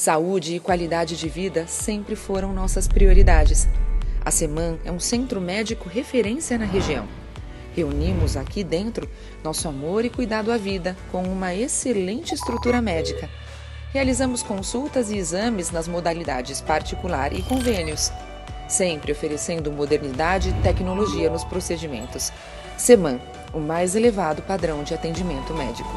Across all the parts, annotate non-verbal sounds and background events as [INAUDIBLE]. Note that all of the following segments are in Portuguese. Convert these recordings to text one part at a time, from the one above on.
Saúde e qualidade de vida sempre foram nossas prioridades. A SEMAN é um centro médico referência na região. Reunimos aqui dentro nosso amor e cuidado à vida com uma excelente estrutura médica. Realizamos consultas e exames nas modalidades particular e convênios, sempre oferecendo modernidade e tecnologia nos procedimentos. SEMAN, o mais elevado padrão de atendimento médico.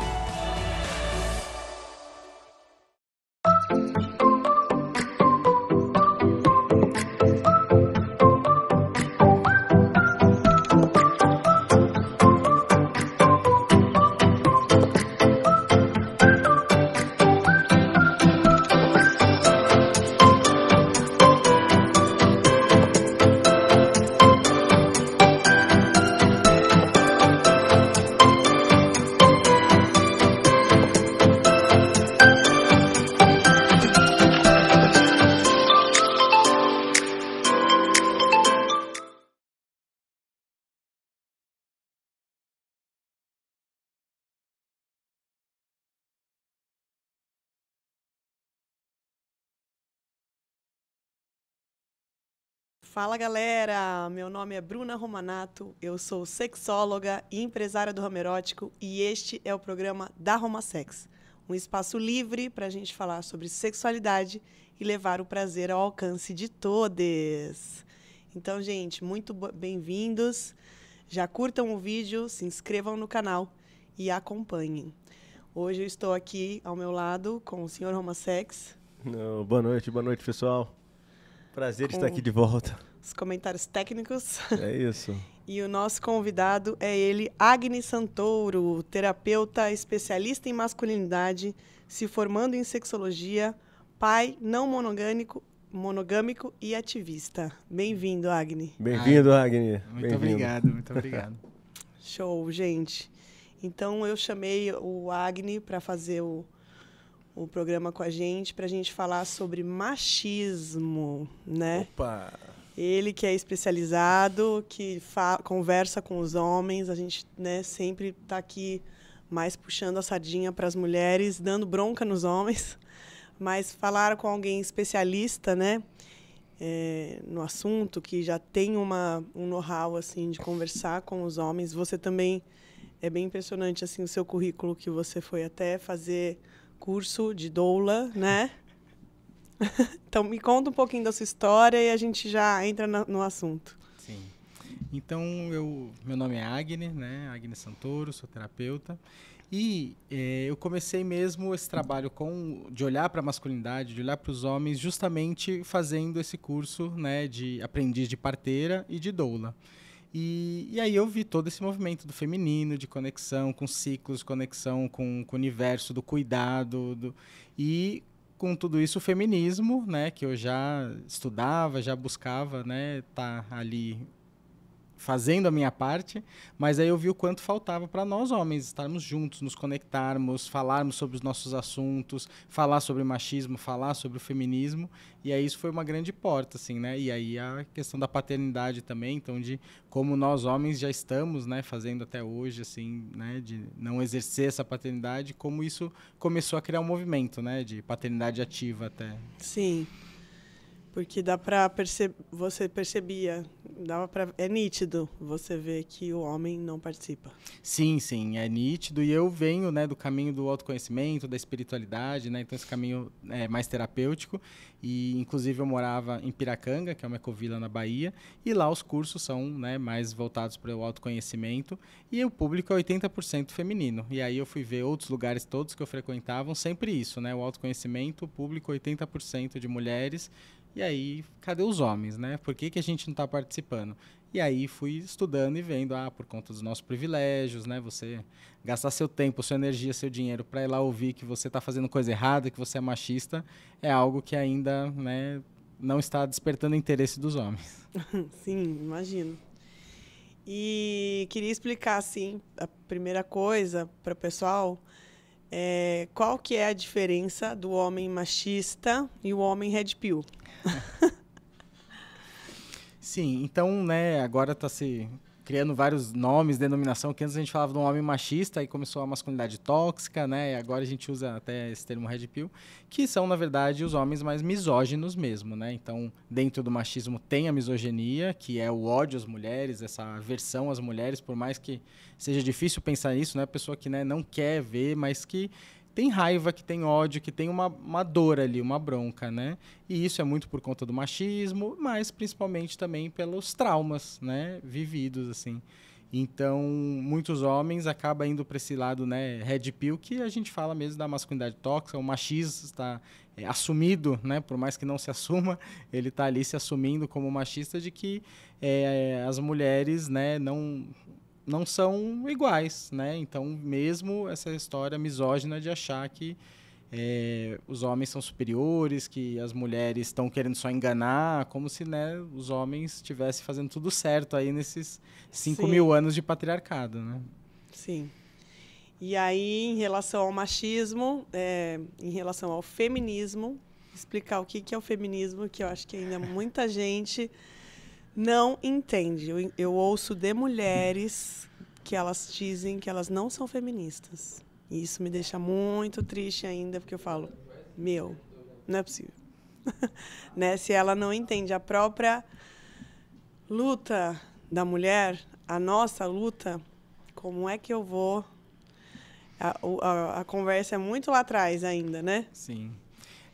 Fala galera, meu nome é Bruna Romanato, eu sou sexóloga e empresária do ramo erótico e este é o programa da Roma Sex, um espaço livre para a gente falar sobre sexualidade e levar o prazer ao alcance de todos. Então, gente, muito bem-vindos. Já curtam o vídeo, se inscrevam no canal e acompanhem. Hoje eu estou aqui ao meu lado com o senhor Roma Sex. boa noite, boa noite, pessoal. Prazer estar aqui de volta. Os comentários técnicos. É isso. [LAUGHS] E o nosso convidado é ele, Agni Santoro, terapeuta especialista em masculinidade, se formando em sexologia, pai não monogâmico, monogâmico e ativista. Bem-vindo, Agni. Bem-vindo, Agni. Muito obrigado, muito obrigado. [LAUGHS] Show, gente. Então eu chamei o Agni para fazer o o programa com a gente para a gente falar sobre machismo, né? Opa! Ele que é especializado, que conversa com os homens, a gente né, sempre está aqui mais puxando a sardinha para as mulheres, dando bronca nos homens, mas falar com alguém especialista, né? É, no assunto, que já tem uma, um know-how assim, de conversar com os homens. Você também é bem impressionante assim o seu currículo que você foi até fazer curso de doula, né? [LAUGHS] então, me conta um pouquinho da sua história e a gente já entra no, no assunto. Sim. Então, eu, meu nome é Agne, né? Agne Santoro, sou terapeuta. E é, eu comecei mesmo esse trabalho com de olhar para a masculinidade, de olhar para os homens, justamente fazendo esse curso né, de aprendiz de parteira e de doula. E, e, aí eu vi todo esse movimento do feminino, de conexão com ciclos, conexão com, com o universo, do cuidado. Do, e com tudo isso, o feminismo, né, que eu já estudava, já buscava né, tá ali fazendo a minha parte, mas aí eu vi o quanto faltava para nós homens estarmos juntos, nos conectarmos, falarmos sobre os nossos assuntos, falar sobre machismo, falar sobre o feminismo, e aí isso foi uma grande porta, assim, né? E aí a questão da paternidade também, então de como nós homens já estamos, né, fazendo até hoje, assim, né, de não exercer essa paternidade, como isso começou a criar um movimento, né, de paternidade ativa até. Sim porque dá para perceber, você percebia, dava para é nítido você ver que o homem não participa. Sim, sim, é nítido e eu venho, né, do caminho do autoconhecimento, da espiritualidade, né? Então esse caminho é mais terapêutico e inclusive eu morava em Piracanga, que é uma ecovila na Bahia, e lá os cursos são, né, mais voltados para o autoconhecimento e o público é 80% feminino. E aí eu fui ver outros lugares todos que eu frequentava, sempre isso, né? O autoconhecimento, o público 80% de mulheres e aí, cadê os homens, né? Por que, que a gente não está participando? E aí fui estudando e vendo, ah, por conta dos nossos privilégios, né? Você gastar seu tempo, sua energia, seu dinheiro para ir lá ouvir que você está fazendo coisa errada, que você é machista, é algo que ainda, né, não está despertando interesse dos homens. [LAUGHS] Sim, imagino. E queria explicar assim, a primeira coisa para o pessoal, é, qual que é a diferença do homem machista e o homem red pill? [LAUGHS] Sim, então, né, agora está se criando vários nomes, denominação, que antes a gente falava de um homem machista e começou a masculinidade tóxica, né? E agora a gente usa até esse termo red pill, que são, na verdade, os homens mais misóginos mesmo, né? Então, dentro do machismo tem a misoginia, que é o ódio às mulheres, essa aversão às mulheres, por mais que seja difícil pensar nisso, né? Pessoa que né, não quer ver, mas que tem raiva, que tem ódio, que tem uma, uma dor ali, uma bronca, né? E isso é muito por conta do machismo, mas principalmente também pelos traumas, né? Vividos, assim. Então, muitos homens acabam indo para esse lado, né, red pill, que a gente fala mesmo da masculinidade tóxica, o machismo está é, assumido, né, por mais que não se assuma, [LAUGHS] ele está ali se assumindo como machista de que é, as mulheres, né, não não são iguais, né? Então, mesmo essa história misógina de achar que é, os homens são superiores, que as mulheres estão querendo só enganar, como se né, os homens estivessem fazendo tudo certo aí nesses 5 mil anos de patriarcado, né? Sim. E aí, em relação ao machismo, é, em relação ao feminismo, explicar o que, que é o feminismo, que eu acho que ainda muita gente não entende. Eu, eu ouço de mulheres que elas dizem que elas não são feministas. E isso me deixa muito triste ainda, porque eu falo, meu, não é possível. [LAUGHS] né? Se ela não entende a própria luta da mulher, a nossa luta, como é que eu vou. A, a, a conversa é muito lá atrás ainda, né? Sim.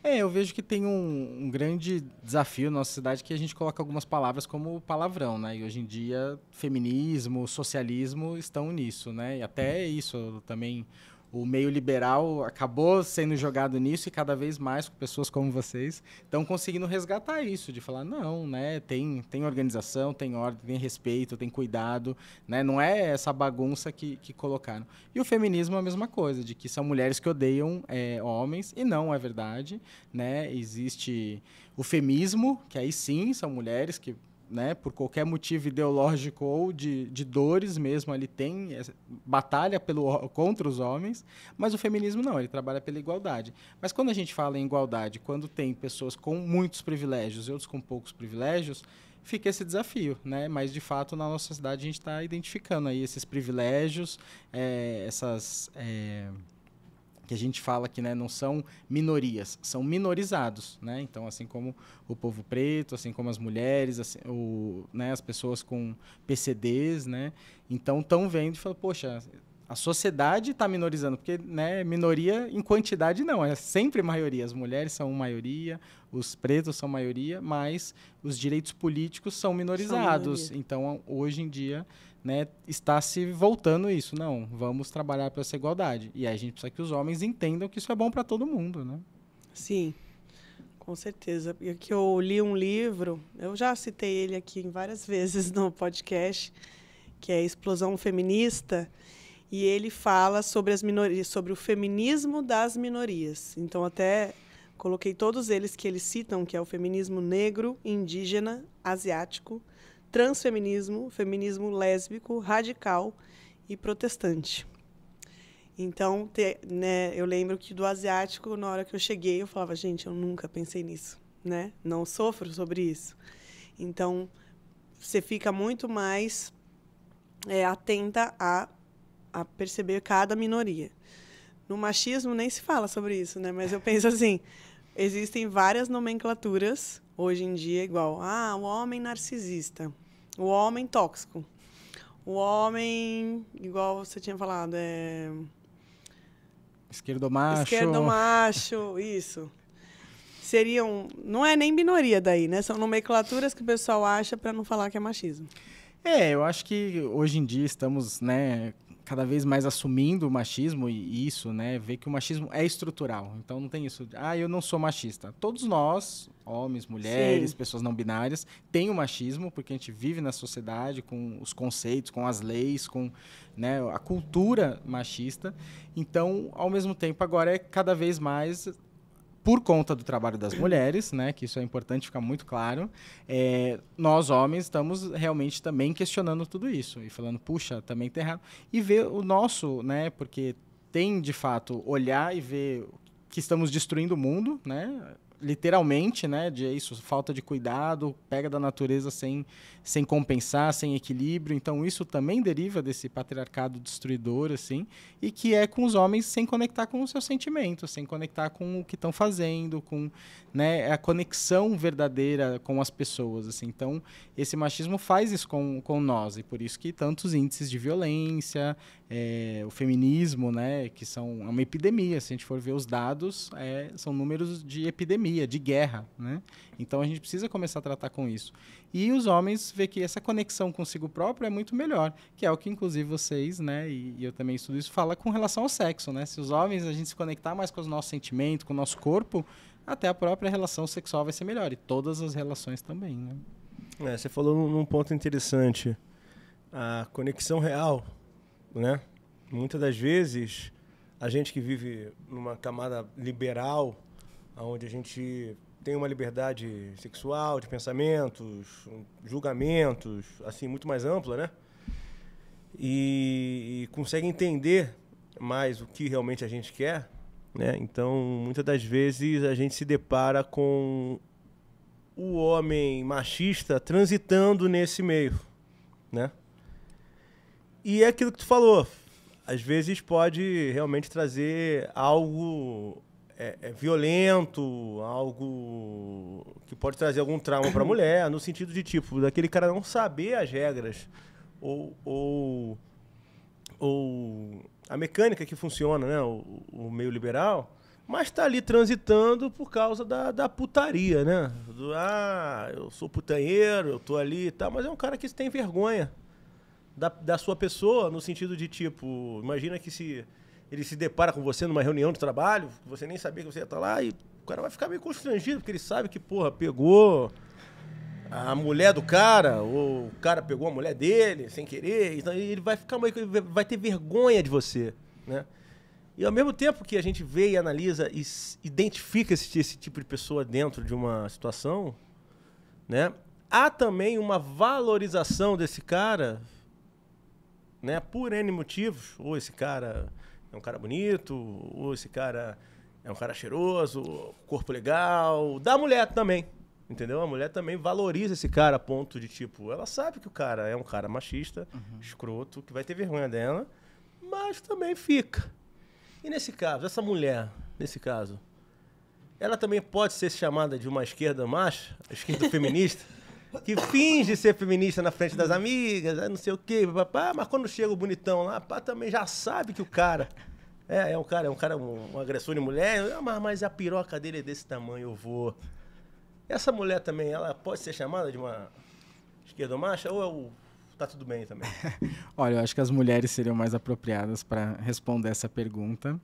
É, eu vejo que tem um, um, grande desafio na nossa cidade que a gente coloca algumas palavras como palavrão, né? E hoje em dia, feminismo, socialismo estão nisso, né? E até isso também o meio liberal acabou sendo jogado nisso e cada vez mais com pessoas como vocês estão conseguindo resgatar isso de falar não né tem tem organização tem ordem tem respeito tem cuidado né não é essa bagunça que, que colocaram e o feminismo é a mesma coisa de que são mulheres que odeiam é, homens e não é verdade né existe o feminismo que aí sim são mulheres que né, por qualquer motivo ideológico ou de, de dores mesmo, ele tem batalha pelo, contra os homens, mas o feminismo não, ele trabalha pela igualdade. Mas quando a gente fala em igualdade, quando tem pessoas com muitos privilégios e outros com poucos privilégios, fica esse desafio, né? Mas de fato na nossa cidade a gente está identificando aí esses privilégios, é, essas é que a gente fala que né, não são minorias, são minorizados, né? Então, assim como o povo preto, assim como as mulheres, assim, o, né, as pessoas com PCDs, né? Então, estão vendo e falam, poxa, a sociedade está minorizando, porque né, minoria em quantidade não, é sempre maioria. As mulheres são maioria, os pretos são maioria, mas os direitos políticos são minorizados. São então, hoje em dia, né, está se voltando isso. Não, vamos trabalhar para essa igualdade. E aí a gente precisa que os homens entendam que isso é bom para todo mundo, né? Sim, com certeza. E aqui eu li um livro, eu já citei ele aqui várias vezes no podcast, que é Explosão Feminista, e ele fala sobre as minorias, sobre o feminismo das minorias. Então até coloquei todos eles que eles citam, que é o feminismo negro, indígena, asiático, transfeminismo, feminismo lésbico, radical e protestante. Então, te, né, eu lembro que do asiático, na hora que eu cheguei, eu falava, gente, eu nunca pensei nisso, né? Não sofro sobre isso. Então, você fica muito mais é, atenta a, a perceber cada minoria. No machismo nem se fala sobre isso, né? Mas eu penso assim, Existem várias nomenclaturas hoje em dia, igual, ah, o homem narcisista, o homem tóxico, o homem, igual você tinha falado, é. Esquerdo macho. Esquerdo macho, [LAUGHS] isso. Seriam. Não é nem minoria daí, né? São nomenclaturas que o pessoal acha para não falar que é machismo. É, eu acho que hoje em dia estamos, né, cada vez mais assumindo o machismo e isso, né? Ver que o machismo é estrutural. Então não tem isso. De, ah, eu não sou machista. Todos nós, homens, mulheres, Sim. pessoas não binárias, tem o machismo porque a gente vive na sociedade com os conceitos, com as leis, com né, a cultura machista. Então, ao mesmo tempo, agora é cada vez mais por conta do trabalho das mulheres, né? Que isso é importante ficar muito claro. É, nós, homens, estamos realmente também questionando tudo isso e falando, puxa, também tem tá errado. E ver o nosso, né? Porque tem, de fato, olhar e ver que estamos destruindo o mundo, né? literalmente, né? De é isso, falta de cuidado, pega da natureza sem, sem compensar, sem equilíbrio. Então, isso também deriva desse patriarcado destruidor, assim, e que é com os homens sem conectar com os seus sentimentos, sem conectar com o que estão fazendo, com né, a conexão verdadeira com as pessoas, assim. Então, esse machismo faz isso com, com nós, e por isso que tantos índices de violência, é, o feminismo, né, que são é uma epidemia. Se a gente for ver os dados, é, são números de epidemia, de guerra, né? Então a gente precisa começar a tratar com isso. E os homens vê que essa conexão consigo próprio é muito melhor, que é o que inclusive vocês, né, e, e eu também estudo isso, fala com relação ao sexo, né? Se os homens a gente se conectar mais com os nossos sentimentos, com o nosso corpo, até a própria relação sexual vai ser melhor e todas as relações também, né? É, você falou num ponto interessante, a conexão real né? Muitas das vezes, a gente que vive numa camada liberal, onde a gente tem uma liberdade sexual, de pensamentos, julgamentos, assim, muito mais ampla, né? E, e consegue entender mais o que realmente a gente quer, né? Então, muitas das vezes a gente se depara com o homem machista transitando nesse meio, né? E é aquilo que tu falou. Às vezes pode realmente trazer algo é, é violento, algo que pode trazer algum trauma para a mulher, no sentido de tipo, daquele cara não saber as regras ou, ou, ou a mecânica que funciona, né? O, o meio liberal mas está ali transitando por causa da, da putaria, né? Do, ah, eu sou putanheiro, eu tô ali e tal, mas é um cara que tem vergonha da, da sua pessoa, no sentido de tipo, imagina que se ele se depara com você numa reunião de trabalho, você nem sabia que você ia estar lá, e o cara vai ficar meio constrangido, porque ele sabe que, porra, pegou a mulher do cara, ou o cara pegou a mulher dele sem querer, então ele vai ficar meio vai ter vergonha de você, né? E ao mesmo tempo que a gente vê e analisa e identifica esse, esse tipo de pessoa dentro de uma situação, né? Há também uma valorização desse cara né? Por N motivos, ou esse cara é um cara bonito, ou esse cara é um cara cheiroso, corpo legal, da mulher também. Entendeu? A mulher também valoriza esse cara a ponto de tipo, ela sabe que o cara é um cara machista, uhum. escroto, que vai ter vergonha dela, mas também fica. E nesse caso, essa mulher, nesse caso, ela também pode ser chamada de uma esquerda macha, esquerda [LAUGHS] feminista? que finge ser feminista na frente das amigas, não sei o quê, papá, mas quando chega o bonitão lá, pá, também já sabe que o cara é, é um cara, é um cara, um, um agressor de mulher, ah, mas, mas a piroca dele é desse tamanho, eu vou. Essa mulher também, ela pode ser chamada de uma esquerdomacha ou é o tá tudo bem também? [LAUGHS] Olha, eu acho que as mulheres seriam mais apropriadas para responder essa pergunta.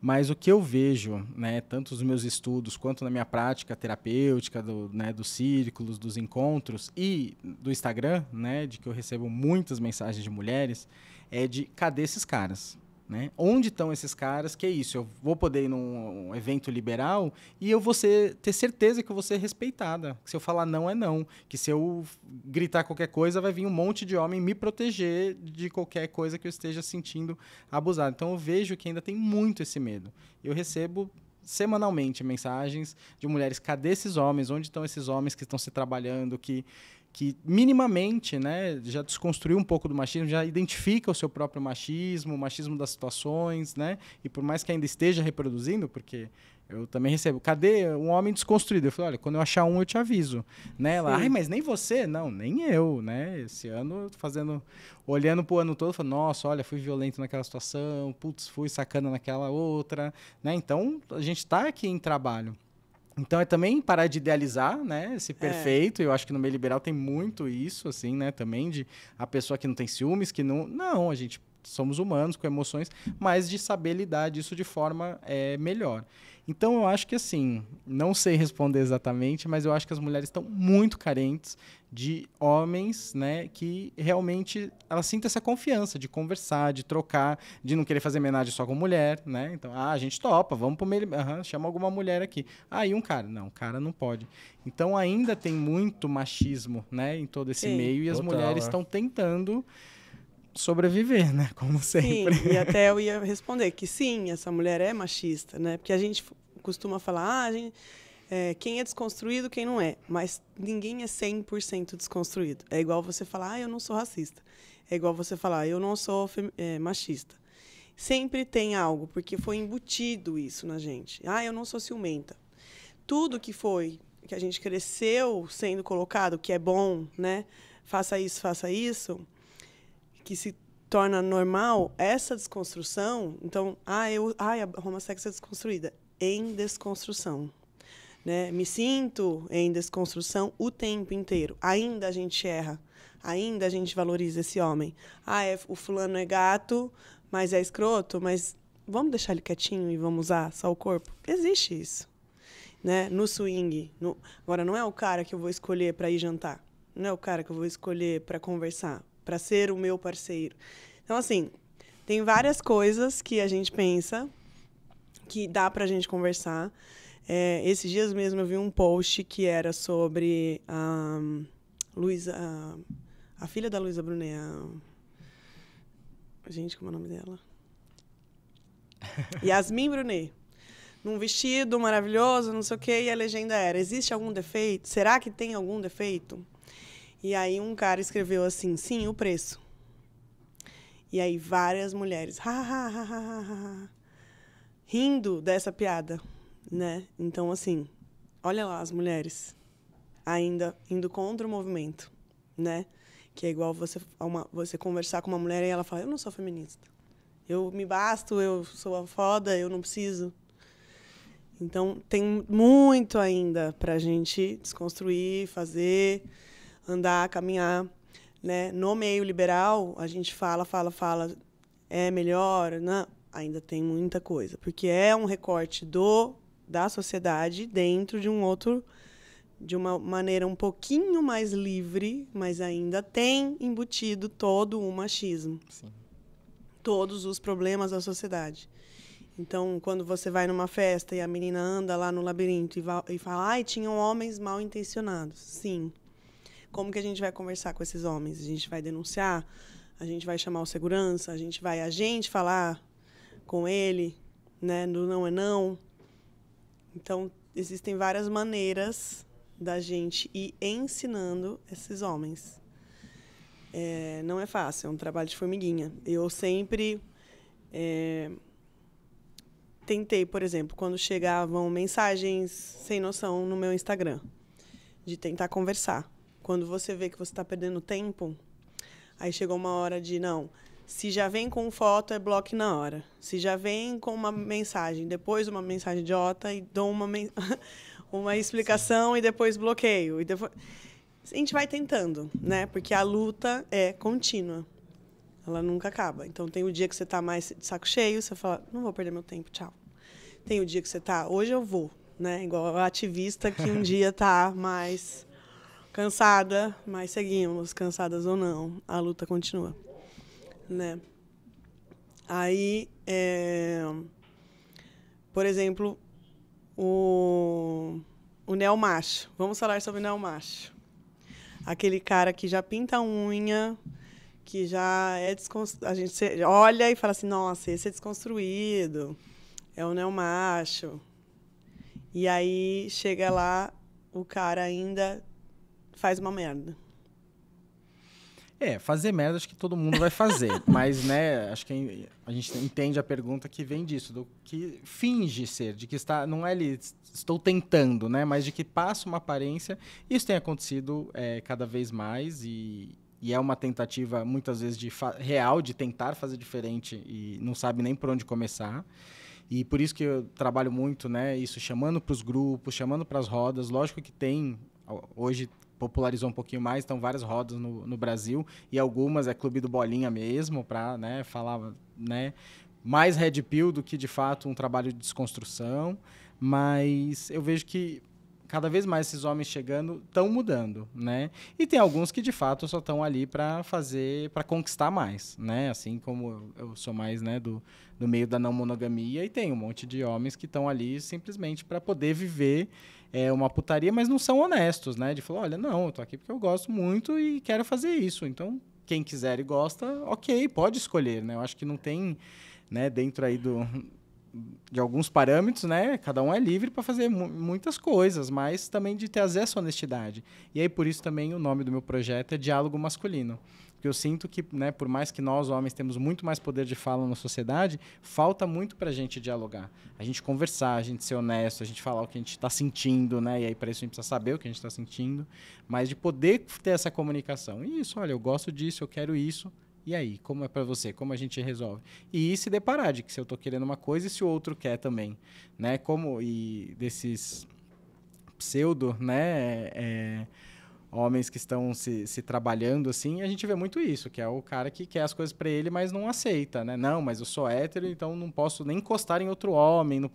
Mas o que eu vejo, né, tanto nos meus estudos quanto na minha prática terapêutica, do, né, dos círculos, dos encontros e do Instagram, né, de que eu recebo muitas mensagens de mulheres, é de cadê esses caras? Né? Onde estão esses caras? Que é isso? Eu vou poder ir num um evento liberal e eu vou ser, ter certeza que eu vou ser respeitada. Que se eu falar não, é não. Que se eu gritar qualquer coisa, vai vir um monte de homem me proteger de qualquer coisa que eu esteja sentindo abusado. Então eu vejo que ainda tem muito esse medo. Eu recebo semanalmente mensagens de mulheres: cadê esses homens? Onde estão esses homens que estão se trabalhando? Que que minimamente né, já desconstruiu um pouco do machismo, já identifica o seu próprio machismo, o machismo das situações, né? E por mais que ainda esteja reproduzindo, porque eu também recebo, cadê um homem desconstruído? Eu falo, olha, quando eu achar um, eu te aviso. Né? Ela, ai, mas nem você? Não, nem eu, né? Esse ano, fazendo, olhando o ano todo, falando, nossa, olha, fui violento naquela situação, putz, fui sacana naquela outra, né? Então, a gente está aqui em trabalho. Então é também parar de idealizar, né, esse é. perfeito. É. Eu acho que no meio liberal tem muito isso, assim, né, também de a pessoa que não tem ciúmes, que não, não, a gente somos humanos com emoções, mas de saber lidar disso de forma é, melhor. Então eu acho que assim, não sei responder exatamente, mas eu acho que as mulheres estão muito carentes de homens, né, que realmente elas sinta essa confiança de conversar, de trocar, de não querer fazer homenagem só com mulher, né? Então, ah, a gente topa, vamos pro meio, uhum, chama alguma mulher aqui. Aí ah, um cara, não, o cara não pode. Então ainda tem muito machismo, né, em todo esse Sim, meio e total, as mulheres é. estão é. tentando sobreviver, né? [LAUGHS] Como sempre. Sim, e até eu ia responder que sim, essa mulher é machista, né? Porque a gente costuma falar, ah, a gente, é, quem é desconstruído, quem não é. Mas ninguém é 100% desconstruído. É igual você falar, ah, eu não sou racista. É igual você falar, eu não sou é, machista. Sempre tem algo, porque foi embutido isso na gente. Ah, eu não sou ciumenta. Tudo que foi, que a gente cresceu sendo colocado, que é bom, né? Faça isso, faça isso que se torna normal essa desconstrução. Então, ah, eu, ah, a Roma Sex é desconstruída. Em desconstrução. Né? Me sinto em desconstrução o tempo inteiro. Ainda a gente erra. Ainda a gente valoriza esse homem. Ah, é, o fulano é gato, mas é escroto, mas vamos deixar ele quietinho e vamos usar só o corpo? Existe isso. Né? No swing. No... Agora, não é o cara que eu vou escolher para ir jantar. Não é o cara que eu vou escolher para conversar para ser o meu parceiro. Então, assim, tem várias coisas que a gente pensa que dá para a gente conversar. É, esses dias mesmo eu vi um post que era sobre a Luiza, a, a, filha da Luísa Brunet. A, gente, como é o nome dela? [LAUGHS] Yasmin Brunet. Num vestido maravilhoso, não sei o quê, e a legenda era: existe algum defeito? Será que tem algum defeito? E aí um cara escreveu assim: sim, o preço. E aí várias mulheres ha, ha, ha, ha, ha, rindo dessa piada, né? Então assim, olha lá as mulheres ainda indo contra o movimento, né? Que é igual você uma, você conversar com uma mulher e ela fala: "Eu não sou feminista. Eu me basto, eu sou a foda, eu não preciso". Então tem muito ainda a gente desconstruir, fazer andar, caminhar. Né? No meio liberal, a gente fala, fala, fala, é melhor, não, né? ainda tem muita coisa, porque é um recorte do da sociedade dentro de um outro de uma maneira um pouquinho mais livre, mas ainda tem embutido todo o machismo. Sim. Todos os problemas da sociedade. Então, quando você vai numa festa e a menina anda lá no labirinto e, e fala, ai, tinham homens mal intencionados. Sim, como que a gente vai conversar com esses homens? A gente vai denunciar? A gente vai chamar o segurança? A gente vai a gente falar com ele, né? Do não é não. Então, existem várias maneiras da gente ir ensinando esses homens. É, não é fácil, é um trabalho de formiguinha. Eu sempre é, tentei, por exemplo, quando chegavam mensagens sem noção no meu Instagram, de tentar conversar. Quando você vê que você está perdendo tempo, aí chegou uma hora de não. Se já vem com foto, é bloco na hora. Se já vem com uma mensagem, depois uma mensagem idiota e dou uma, [LAUGHS] uma explicação Sim. e depois bloqueio. E depois... A gente vai tentando, né? Porque a luta é contínua. Ela nunca acaba. Então tem o dia que você está mais de saco cheio, você fala, não vou perder meu tempo, tchau. Tem o dia que você está, hoje eu vou, né? Igual a ativista que um dia está mais Cansada, mas seguimos, cansadas ou não, a luta continua, né? Aí, é... por exemplo, o, o neomacho. Vamos falar sobre o neomacho. Aquele cara que já pinta a unha, que já é desconstruído. A gente olha e fala assim, nossa, esse é desconstruído, é o neomacho. E aí chega lá, o cara ainda faz uma merda. É, fazer merda acho que todo mundo vai fazer. [LAUGHS] mas, né, acho que a gente entende a pergunta que vem disso, do que finge ser, de que está. Não é ele estou tentando, né? Mas de que passa uma aparência. Isso tem acontecido é, cada vez mais e, e é uma tentativa, muitas vezes, de real, de tentar fazer diferente e não sabe nem por onde começar. E por isso que eu trabalho muito, né? Isso chamando para os grupos, chamando para as rodas. Lógico que tem hoje popularizou um pouquinho mais, então várias rodas no, no Brasil e algumas é Clube do Bolinha mesmo, para né, falar né, mais Red Pill do que de fato um trabalho de desconstrução, mas eu vejo que cada vez mais esses homens chegando estão mudando, né? E tem alguns que de fato só estão ali para fazer, para conquistar mais, né? Assim como eu sou mais, né, do, do meio da não monogamia e tem um monte de homens que estão ali simplesmente para poder viver é, uma putaria, mas não são honestos, né? De falar, olha, não, eu tô aqui porque eu gosto muito e quero fazer isso. Então, quem quiser e gosta, ok, pode escolher, né? Eu acho que não tem, né, dentro aí do de alguns parâmetros, né? Cada um é livre para fazer mu muitas coisas, mas também de ter essa honestidade. E aí por isso também o nome do meu projeto é Diálogo Masculino. Porque eu sinto que, né, por mais que nós, homens, temos muito mais poder de fala na sociedade, falta muito para a gente dialogar. A gente conversar, a gente ser honesto, a gente falar o que a gente está sentindo, né? E aí, para isso, a gente precisa saber o que a gente está sentindo. Mas de poder ter essa comunicação. isso, olha, eu gosto disso, eu quero isso. E aí, como é para você? Como a gente resolve? E se deparar de que se eu estou querendo uma coisa e se o outro quer também, né? Como e desses pseudo, né? É, é homens que estão se, se trabalhando assim, a gente vê muito isso, que é o cara que quer as coisas para ele, mas não aceita, né? Não, mas eu sou hétero, então não posso nem encostar em outro homem, não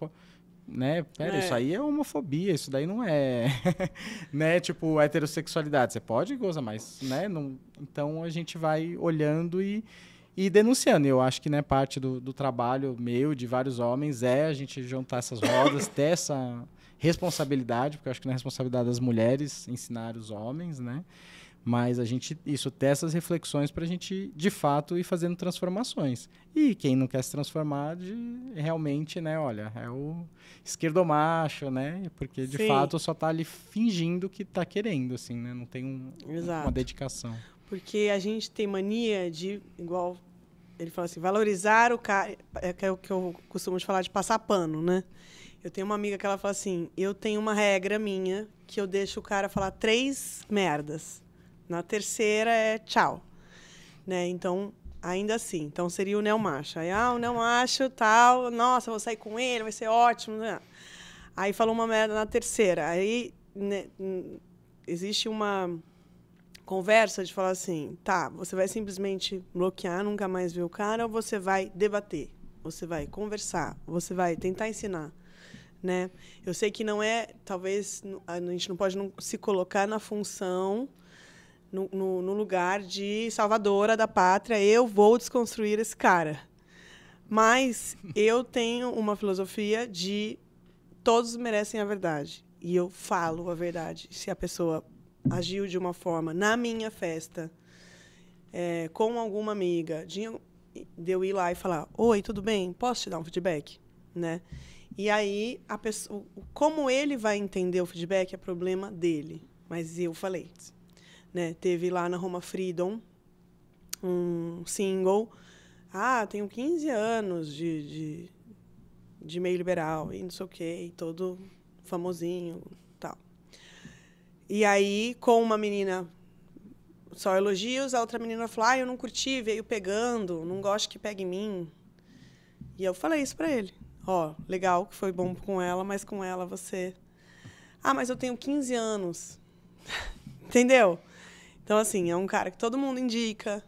né? Pera, é. isso aí é homofobia, isso daí não é, [LAUGHS] né? Tipo, heterossexualidade. Você pode gozar, mas, né? Não... Então a gente vai olhando e, e denunciando. Eu acho que, né, parte do, do trabalho meu, de vários homens, é a gente juntar essas rodas, ter essa responsabilidade, porque eu acho que não é responsabilidade das mulheres ensinar os homens, né? Mas a gente, isso, ter essas reflexões para a gente, de fato, ir fazendo transformações. E quem não quer se transformar, de, realmente, né, olha, é o esquerdomacho, né? Porque, de Sim. fato, só tá ali fingindo que tá querendo, assim, né? Não tem um, uma dedicação. Porque a gente tem mania de, igual ele fala assim, valorizar o cara, é, é o que eu costumo falar de passar pano, né? Eu tenho uma amiga que ela fala assim: eu tenho uma regra minha que eu deixo o cara falar três merdas. Na terceira é tchau. Né? Então, ainda assim. Então seria o neomacho. Aí, ah, o neomacho, tal. Nossa, vou sair com ele, vai ser ótimo. Né? Aí falou uma merda na terceira. Aí né, hum, existe uma conversa de falar assim: tá, você vai simplesmente bloquear, nunca mais ver o cara, ou você vai debater? Você vai conversar, você vai tentar ensinar né? Eu sei que não é, talvez a gente não pode não se colocar na função no, no, no, lugar de salvadora da pátria, eu vou desconstruir esse cara. Mas eu tenho uma filosofia de todos merecem a verdade. E eu falo a verdade. Se a pessoa agiu de uma forma na minha festa, é, com alguma amiga, de, de eu ir lá e falar: Oi, tudo bem? Posso te dar um feedback? Né? E aí, a pessoa, como ele vai entender o feedback é problema dele. Mas eu falei. Né? Teve lá na Roma Freedom um single. Ah, tenho 15 anos de, de, de meio liberal e não sei o quê, e todo famosinho tal. E aí, com uma menina só elogios, a outra menina falou: ah, eu não curti, veio pegando, não gosto que pegue em mim. E eu falei isso para ele. Ó, legal que foi bom com ela, mas com ela você. Ah, mas eu tenho 15 anos. [LAUGHS] Entendeu? Então, assim, é um cara que todo mundo indica,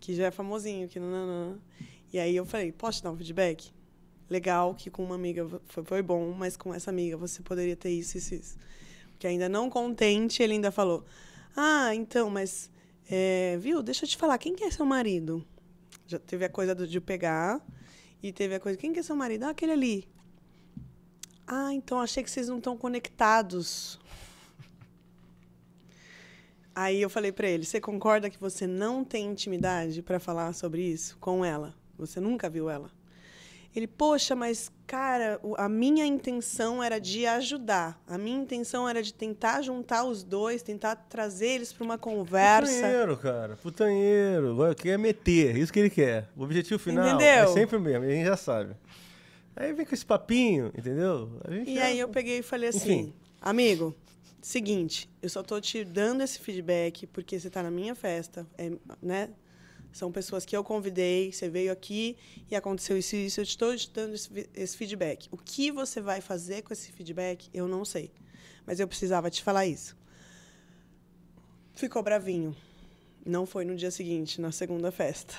que já é famosinho, que nananã. E aí eu falei, posso te dar um feedback? Legal que com uma amiga foi, foi bom, mas com essa amiga você poderia ter isso, isso, isso. Porque ainda não contente, ele ainda falou, ah, então, mas, é, viu, deixa eu te falar, quem que é seu marido? Já teve a coisa do, de pegar e teve a coisa, quem que é seu marido? Ah, aquele ali. Ah, então achei que vocês não estão conectados. Aí eu falei para ele: "Você concorda que você não tem intimidade para falar sobre isso com ela? Você nunca viu ela?" Ele, poxa, mas cara, a minha intenção era de ajudar. A minha intenção era de tentar juntar os dois, tentar trazer eles para uma conversa. Putanheiro, cara. Putanheiro. Quer meter. É isso que ele quer. O objetivo final Entendeu? é sempre o mesmo. A gente já sabe. Aí vem com esse papinho, entendeu? e já... aí eu peguei e falei assim, Enfim. amigo, seguinte, eu só tô te dando esse feedback porque você tá na minha festa, é, né? São pessoas que eu convidei, você veio aqui e aconteceu isso e isso, eu estou te dando esse, esse feedback. O que você vai fazer com esse feedback, eu não sei. Mas eu precisava te falar isso. Ficou bravinho. Não foi no dia seguinte, na segunda festa.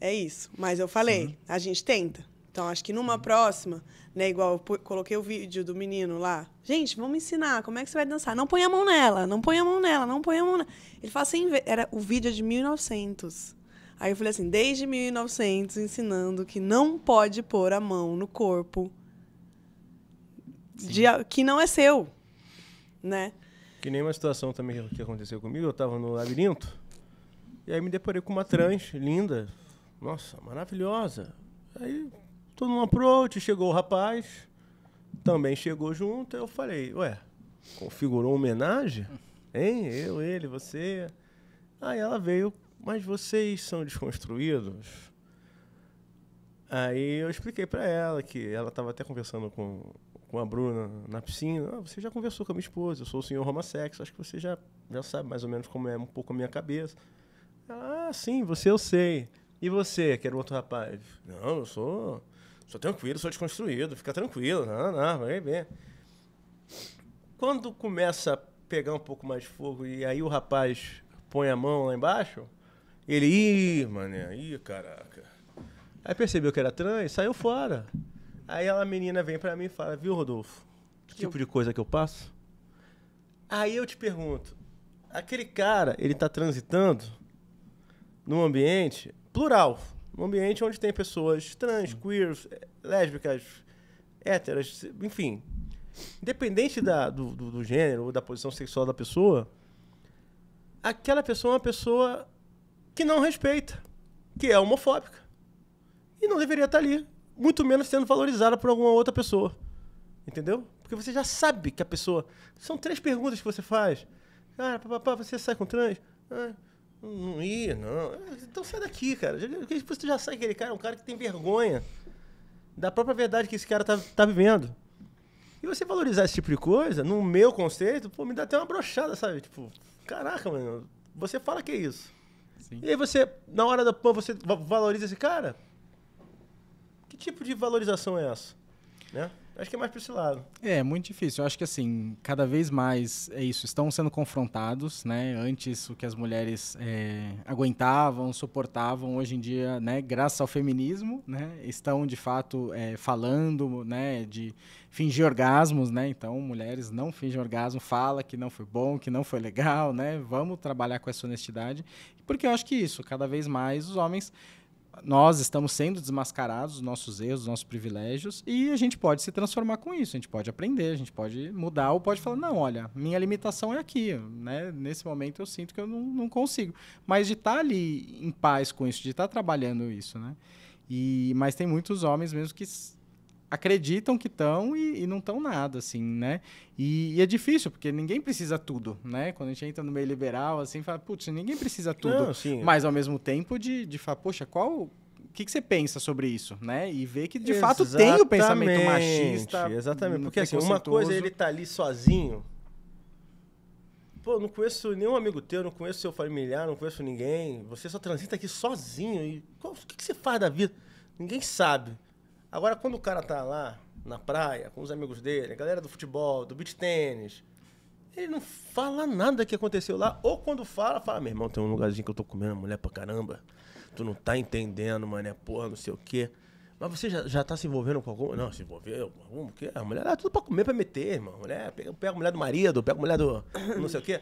É isso. Mas eu falei, uhum. a gente tenta. Então, acho que numa próxima, né? Igual eu coloquei o vídeo do menino lá. Gente, vamos ensinar como é que você vai dançar. Não põe a mão nela, não põe a mão nela, não põe a mão nela. Ele fala assim, era o vídeo é de 1900. Aí eu falei assim, desde 1900 ensinando que não pode pôr a mão no corpo de, que não é seu, né? Que nem uma situação também que aconteceu comigo, eu estava no labirinto e aí me deparei com uma trans linda, nossa, maravilhosa. Aí Todo mundo approach, chegou o rapaz, também chegou junto, eu falei, ué, configurou homenagem? Hein? Eu, ele, você. Aí ela veio, mas vocês são desconstruídos? Aí eu expliquei para ela que ela estava até conversando com, com a Bruna na piscina. Ah, você já conversou com a minha esposa, eu sou o senhor homossexo, acho que você já, já sabe mais ou menos como é um pouco a minha cabeça. Ela, ah, sim, você eu sei. E você, que era o outro rapaz? Não, eu sou Sou tranquilo, sou desconstruído, fica tranquilo. Não, não, vai bem. Quando começa a pegar um pouco mais de fogo e aí o rapaz põe a mão lá embaixo, ele, ih, mané, ih, caraca. Aí percebeu que era trans e saiu fora. Aí a menina vem para mim e fala, viu, Rodolfo, que tipo de coisa que eu passo? Aí eu te pergunto, aquele cara, ele tá transitando num ambiente plural. Um ambiente onde tem pessoas trans, queer, lésbicas, héteras, enfim. Independente da, do, do, do gênero ou da posição sexual da pessoa, aquela pessoa é uma pessoa que não respeita, que é homofóbica. E não deveria estar ali, muito menos sendo valorizada por alguma outra pessoa. Entendeu? Porque você já sabe que a pessoa. São três perguntas que você faz. Cara, ah, papapá, você sai com trans? Ah. Não ia, não. Então sai daqui, cara. Porque depois tu já sai aquele cara, é um cara que tem vergonha da própria verdade que esse cara tá, tá vivendo. E você valorizar esse tipo de coisa, no meu conceito, pô, me dá até uma brochada, sabe? Tipo, caraca, mano, você fala que é isso. Sim. E aí você, na hora da pão, você valoriza esse cara? Que tipo de valorização é essa? Né? Acho que é mais para esse lado. É, muito difícil. Eu acho que assim, cada vez mais é isso, estão sendo confrontados, né? Antes o que as mulheres é, aguentavam, suportavam, hoje em dia, né, graças ao feminismo, né, estão de fato é, falando, né, de fingir orgasmos, né? Então, mulheres não fingem orgasmo, fala que não foi bom, que não foi legal, né? Vamos trabalhar com essa honestidade. Porque eu acho que isso, cada vez mais os homens nós estamos sendo desmascarados dos nossos erros, dos nossos privilégios, e a gente pode se transformar com isso, a gente pode aprender, a gente pode mudar, ou pode falar, não, olha, minha limitação é aqui, né? Nesse momento eu sinto que eu não, não consigo. Mas de estar tá ali em paz com isso, de estar tá trabalhando isso, né? E, mas tem muitos homens mesmo que acreditam que estão e, e, não estão nada, assim, né? E, e, é difícil, porque ninguém precisa tudo, né? Quando a gente entra no meio liberal, assim, fala, putz, ninguém precisa tudo. Não, sim, Mas ao mesmo tempo de, de falar, poxa, qual. O que, que você pensa sobre isso, né? E ver que de exatamente, fato tem o pensamento machista. Exatamente, porque assim, uma coisa é ele tá ali sozinho. Pô, não conheço nenhum amigo teu, não conheço seu familiar, não conheço ninguém. Você só transita aqui sozinho. E qual, o que, que você faz da vida? Ninguém sabe. Agora, quando o cara tá lá na praia, com os amigos dele, a galera do futebol, do beach tênis, ele não fala nada que aconteceu lá. Ou quando fala, fala, meu irmão, tem um lugarzinho que eu tô comendo mulher pra caramba. Tu não tá entendendo, mané, porra, não sei o quê. Mas você já, já tá se envolvendo com alguma? Não, se envolveu com alguma? Porque a mulher é tudo pra comer, pra meter, irmão. Mulher, pega, pega a mulher do marido, pega a mulher do [COUGHS] não sei o quê.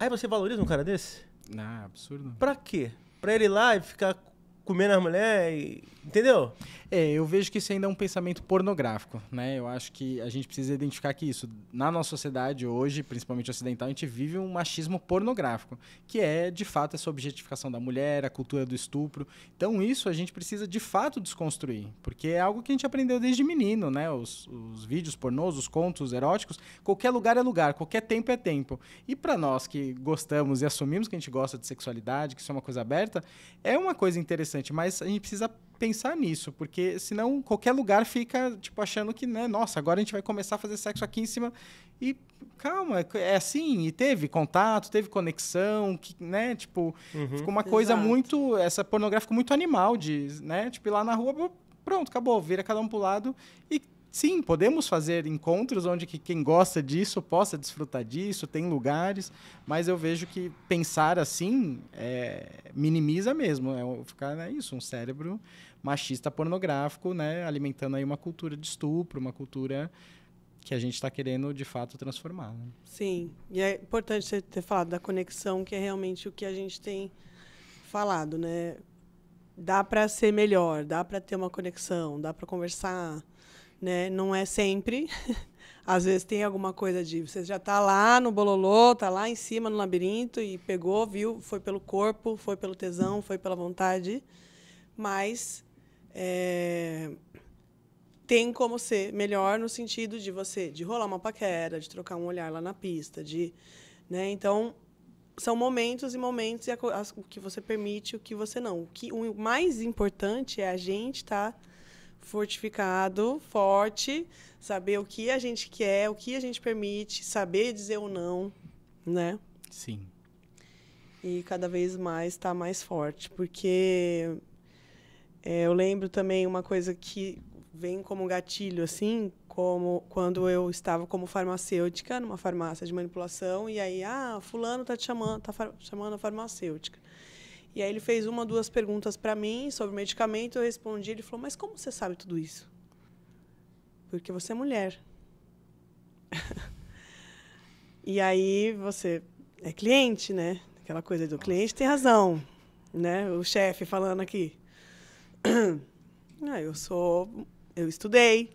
Aí você valoriza um cara desse? Não, é absurdo. Pra quê? Pra ele ir lá e ficar comendo as mulheres e... Entendeu? É, eu vejo que isso ainda é um pensamento pornográfico, né? Eu acho que a gente precisa identificar que isso, na nossa sociedade hoje, principalmente ocidental, a gente vive um machismo pornográfico, que é, de fato, essa objetificação da mulher, a cultura do estupro. Então, isso a gente precisa, de fato, desconstruir, porque é algo que a gente aprendeu desde menino, né? Os, os vídeos pornôs, os contos eróticos, qualquer lugar é lugar, qualquer tempo é tempo. E para nós que gostamos e assumimos que a gente gosta de sexualidade, que isso é uma coisa aberta, é uma coisa interessante, mas a gente precisa pensar nisso, porque senão qualquer lugar fica tipo achando que, né, nossa, agora a gente vai começar a fazer sexo aqui em cima e calma, é assim, e teve contato, teve conexão, que, né, tipo, uhum. ficou uma coisa Exato. muito, essa pornográfica muito animal de, né, tipo, ir lá na rua, pronto, acabou, vira cada um pro lado e Sim, podemos fazer encontros onde que quem gosta disso possa desfrutar disso, tem lugares, mas eu vejo que pensar assim é, minimiza mesmo, é ficar né, isso, um cérebro machista pornográfico, né, alimentando aí uma cultura de estupro, uma cultura que a gente está querendo de fato transformar. Né? Sim, e é importante você ter falado da conexão, que é realmente o que a gente tem falado, né? Dá para ser melhor, dá para ter uma conexão, dá para conversar né? Não é sempre. [LAUGHS] Às vezes tem alguma coisa de você já está lá no bololô, está lá em cima no labirinto e pegou, viu, foi pelo corpo, foi pelo tesão, foi pela vontade, mas é, tem como ser melhor no sentido de você de rolar uma paquera, de trocar um olhar lá na pista, de, né? Então são momentos e momentos e a, a, o que você permite, o que você não. O que o mais importante é a gente estar tá fortificado, forte, saber o que a gente quer, o que a gente permite, saber dizer ou não, né? Sim. E cada vez mais está mais forte, porque é, eu lembro também uma coisa que vem como gatilho, assim, como quando eu estava como farmacêutica numa farmácia de manipulação e aí ah fulano tá te chamando tá chamando a farmacêutica e aí ele fez uma, duas perguntas para mim sobre medicamento, eu respondi, ele falou: "Mas como você sabe tudo isso?" Porque você é mulher. [LAUGHS] e aí você é cliente, né? Aquela coisa do cliente tem razão, né? O chefe falando aqui. [CLEARS THROAT] Ah, eu sou, eu estudei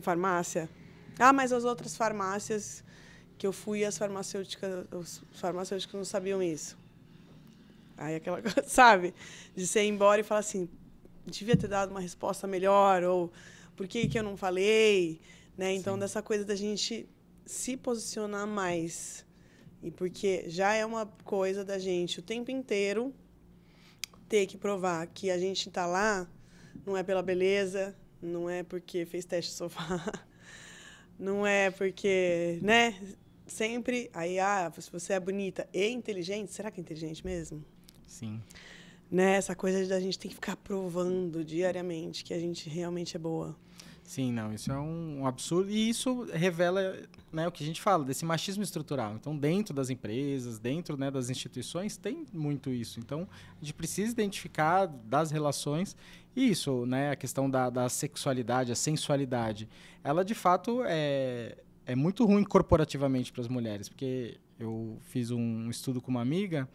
farmácia. Ah, mas as outras farmácias que eu fui, as farmacêuticas, os farmacêuticos não sabiam isso. Aí aquela coisa, [LAUGHS] sabe? De você ir embora e falar assim, devia ter dado uma resposta melhor, ou por que, que eu não falei? Né? Então, Sim. dessa coisa da gente se posicionar mais. E porque já é uma coisa da gente o tempo inteiro ter que provar que a gente está lá não é pela beleza, não é porque fez teste de sofá, [LAUGHS] não é porque, né? Sempre aí ah, se você é bonita e inteligente, será que é inteligente mesmo? Sim. Né? Essa coisa da gente tem que ficar provando diariamente que a gente realmente é boa. Sim, não, isso é um, absurdo. E isso revela né, o que a gente fala, desse machismo estrutural. Então, dentro das empresas, dentro né, das instituições, tem muito isso. Então, a gente precisa identificar das relações. E isso, né, a questão da, da sexualidade, a sensualidade, ela de fato é, é muito ruim corporativamente para as mulheres. Porque eu fiz um estudo com uma amiga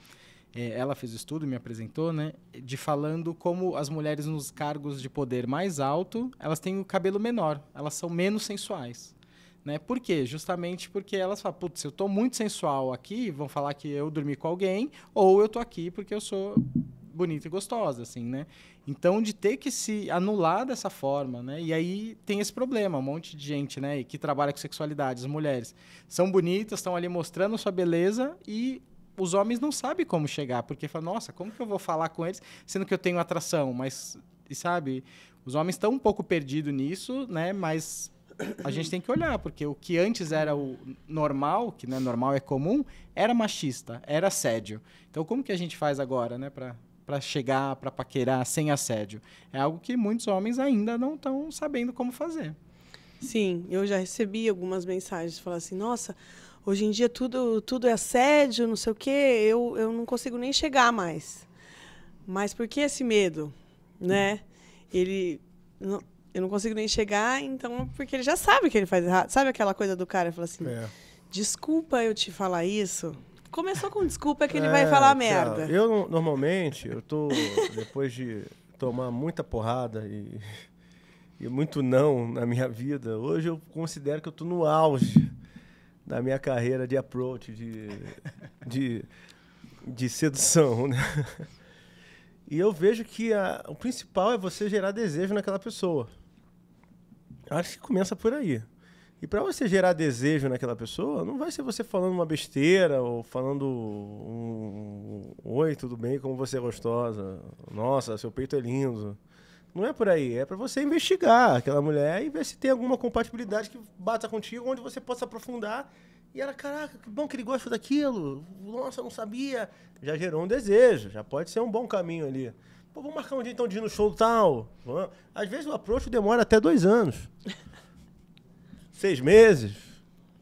é, ela fez o estudo, me apresentou, né? De falando como as mulheres nos cargos de poder mais alto, elas têm o cabelo menor, elas são menos sensuais. Né? Por quê? Justamente porque elas falam, putz, eu estou muito sensual aqui, vão falar que eu dormi com alguém, ou eu estou aqui porque eu sou bonita e gostosa, assim, né? Então, de ter que se anular dessa forma, né? E aí tem esse problema, um monte de gente, né, que trabalha com sexualidade, as mulheres são bonitas, estão ali mostrando sua beleza e os homens não sabem como chegar, porque fala nossa, como que eu vou falar com eles, sendo que eu tenho atração? Mas, sabe, os homens estão um pouco perdidos nisso, né? Mas a gente tem que olhar, porque o que antes era o normal, que né, normal é comum, era machista, era assédio. Então, como que a gente faz agora, né, para para chegar, para paquerar sem assédio? É algo que muitos homens ainda não estão sabendo como fazer. Sim, eu já recebi algumas mensagens falando assim, nossa, Hoje em dia tudo, tudo é assédio, não sei o quê. Eu, eu não consigo nem chegar mais. Mas por que esse medo? Né? Ele. Não, eu não consigo nem chegar, então, porque ele já sabe que ele faz errado. Sabe aquela coisa do cara fala assim: é. desculpa eu te falar isso. Começou com desculpa que ele é, vai falar merda. Eu normalmente, eu tô. depois de tomar muita porrada e, e muito não na minha vida, hoje eu considero que eu tô no auge da minha carreira de approach, de, de, de sedução. Né? E eu vejo que a, o principal é você gerar desejo naquela pessoa. Acho que começa por aí. E para você gerar desejo naquela pessoa, não vai ser você falando uma besteira ou falando um, oi, tudo bem, como você é gostosa, nossa, seu peito é lindo. Não é por aí, é para você investigar aquela mulher e ver se tem alguma compatibilidade que bata contigo, onde você possa aprofundar. E ela, caraca, que bom que ele gosta daquilo. Nossa, não sabia. Já gerou um desejo, já pode ser um bom caminho ali. Pô, vamos marcar um dia então de ir no show tal. Às vezes o approach demora até dois anos. [LAUGHS] Seis meses.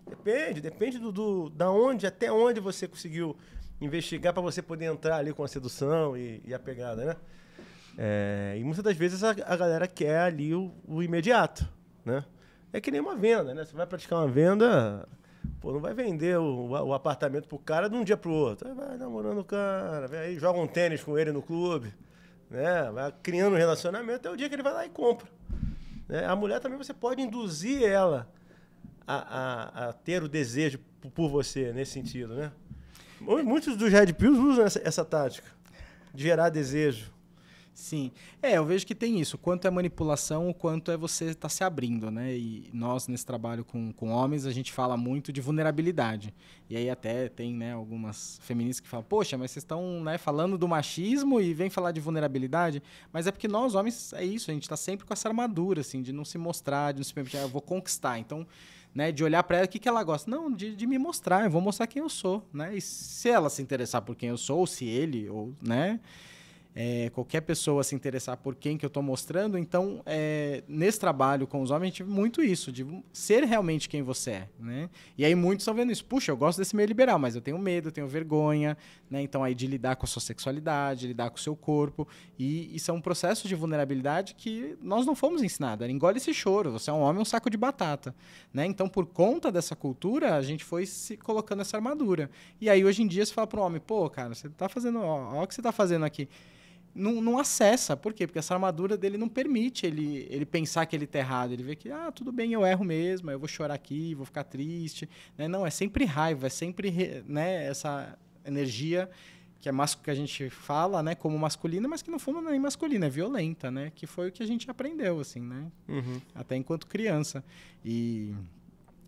Depende, depende do, do, da onde, até onde você conseguiu investigar para você poder entrar ali com a sedução e, e a pegada, né? É, e muitas das vezes a, a galera quer ali o, o, imediato, né? É que nem uma venda, né? Você vai praticar uma venda, pô, não vai vender o, o apartamento pro cara de um dia pro outro. Vai namorando o cara, vai aí, joga um tênis com ele no clube, né? Vai criando um relacionamento até o dia que ele vai lá e compra. Né? A mulher também você pode induzir ela a, a, a ter o desejo por você nesse sentido, né? Muitos dos Red Pills usam essa, essa tática de gerar desejo. Sim. É, eu vejo que tem isso. Quanto é manipulação, o quanto é você estar tá se abrindo, né? E nós, nesse trabalho com, com homens, a gente fala muito de vulnerabilidade. E aí até tem, né, algumas feministas que falam, poxa, mas vocês estão né, falando do machismo e vem falar de vulnerabilidade. Mas é porque nós, homens, é isso, a gente está sempre com essa armadura, assim, de não se mostrar, de não se permitir, ah, eu vou conquistar. Então, né, de olhar para ela, o que, que ela gosta? Não, de, de, me mostrar, eu vou mostrar quem eu sou, né? E se ela se interessar por quem eu sou, ou se ele, ou, né? é, qualquer pessoa se interessar por quem que eu estou mostrando. Então, é, nesse trabalho com os homens, a gente tive muito isso, de ser realmente quem você é. Né? E aí muitos estão vendo isso. Puxa, eu gosto desse meio liberal, mas eu tenho medo, eu tenho vergonha. Né? Então, aí de lidar com a sua sexualidade, lidar com o seu corpo. E isso é um processo de vulnerabilidade que nós não fomos ensinados. engole esse choro, você é um homem, um saco de batata. Né? Então, por conta dessa cultura, a gente foi se colocando essa armadura. E aí, hoje em dia, você fala para um homem, pô, cara, você está fazendo, Olha o que você está fazendo aqui não, não, acessa. Por quê? Porque essa armadura dele não permite ele, ele pensar que ele está errado. Ele vê que, ah, tudo bem, eu erro mesmo, eu vou chorar aqui, vou ficar triste. Né? Não, é sempre raiva, é sempre né, essa energia que é masculina que a gente fala, né, como masculina, mas que no fundo não é nem masculina, é violenta, né, que foi o que a gente aprendeu, assim, né, uhum. até enquanto criança. E,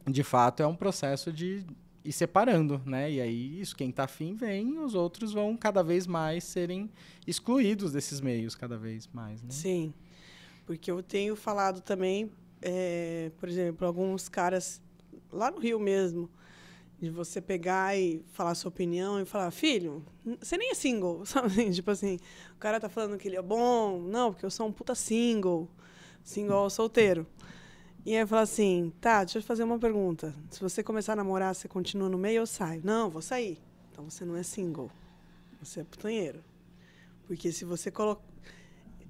de fato, é um processo de e separando, né? E aí isso, quem tá afim vem, os outros vão cada vez mais serem excluídos desses meios, cada vez mais, né? Sim, porque eu tenho falado também, é, por exemplo, alguns caras lá no Rio mesmo, de você pegar e falar sua opinião e falar, filho, você nem é single, [LAUGHS] sabe? Tipo assim, o cara tá falando que ele é bom, não, porque eu sou um puta single, single solteiro. E aí eu falo assim, tá, deixa eu te fazer uma pergunta. Se você começar a namorar, você continua no meio ou sai? Não, vou sair. Então você não é single. Você é putanheiro. Porque se você colocar...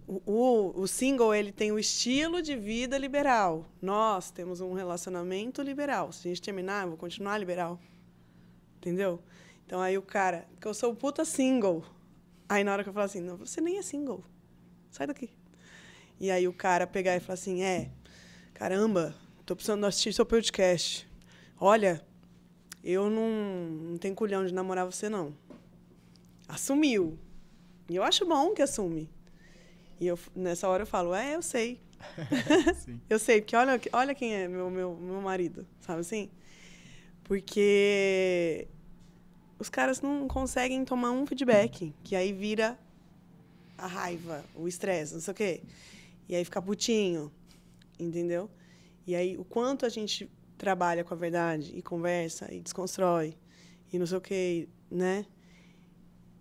O, o, o, single ele tem o estilo de vida liberal. Nós temos um relacionamento liberal. Se a gente terminar, eu vou continuar liberal. Entendeu? Então aí o cara, que eu sou puta single. Aí na hora que eu falo assim, não, você nem é single. Sai daqui. E aí o cara pegar e falar assim, é, Caramba, tô precisando assistir seu podcast. Olha, eu não, não tenho culhão de namorar você, não. Assumiu. E eu acho bom que assume. E eu, nessa hora eu falo, é, eu sei. [LAUGHS] [LAUGHS] eu sei, porque olha, olha quem é meu, meu, meu marido, sabe assim? Porque os caras não conseguem tomar um feedback, que aí vira a raiva, o estresse, não sei o quê. E aí fica putinho entendeu? E aí, o quanto a gente trabalha com a verdade e conversa e desconstrói e não sei o que, né?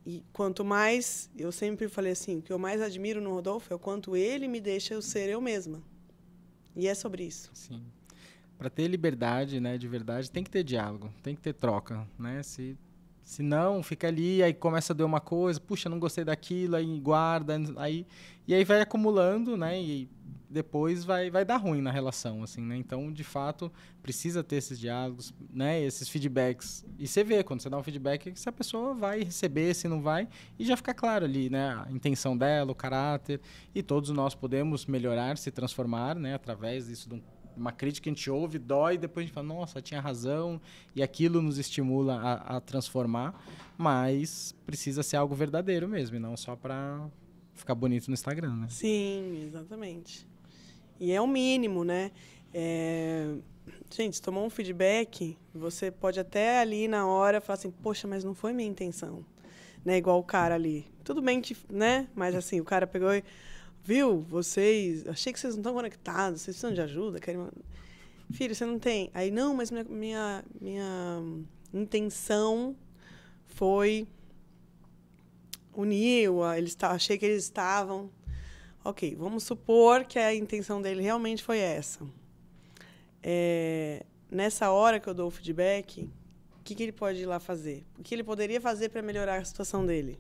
E quanto mais, eu sempre falei assim, o que eu mais admiro no Rodolfo é o quanto ele me deixa eu ser eu mesma. E é sobre isso. Sim. Para ter liberdade, né, de verdade, tem que ter diálogo, tem que ter troca, né? Se se não, fica ali, aí começa a doer uma coisa, puxa, não gostei daquilo, aí guarda, aí e aí vai acumulando, né? E depois vai, vai dar ruim na relação, assim, né? Então, de fato, precisa ter esses diálogos, né? Esses feedbacks. E você vê, quando você dá um feedback, é se a pessoa vai receber, se não vai, e já fica claro ali, né? A intenção dela, o caráter, e todos nós podemos melhorar, se transformar, né? Através disso, de uma crítica que a gente ouve, dói, depois a gente fala, nossa, tinha razão, e aquilo nos estimula a, a transformar, mas precisa ser algo verdadeiro mesmo, e não só para ficar bonito no Instagram, né? Sim, exatamente. E é o mínimo, né? É... Gente, se tomou um feedback, você pode até ali na hora falar assim, poxa, mas não foi minha intenção. Né? Igual o cara ali. Tudo bem, que, né? Mas assim, o cara pegou e. Viu, vocês. Achei que vocês não estão conectados, vocês precisam de ajuda. Querem... Filho, você não tem. Aí, não, mas minha, minha, minha intenção foi unir, eles achei que eles estavam Ok, vamos supor que a intenção dele realmente foi essa. É, nessa hora que eu dou o feedback, o que, que ele pode ir lá fazer? O que ele poderia fazer para melhorar a situação dele?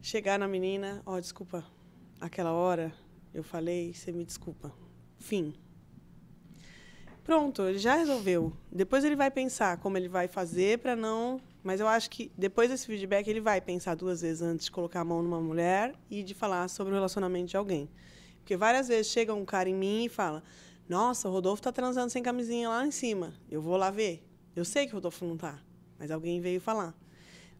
Chegar na menina, ó, oh, desculpa, aquela hora eu falei, você me desculpa. Fim. Pronto, ele já resolveu. Depois ele vai pensar como ele vai fazer para não mas eu acho que depois desse feedback ele vai pensar duas vezes antes de colocar a mão numa mulher e de falar sobre o relacionamento de alguém. Porque várias vezes chega um cara em mim e fala: Nossa, o Rodolfo tá transando sem camisinha lá em cima. Eu vou lá ver. Eu sei que o Rodolfo não tá, mas alguém veio falar.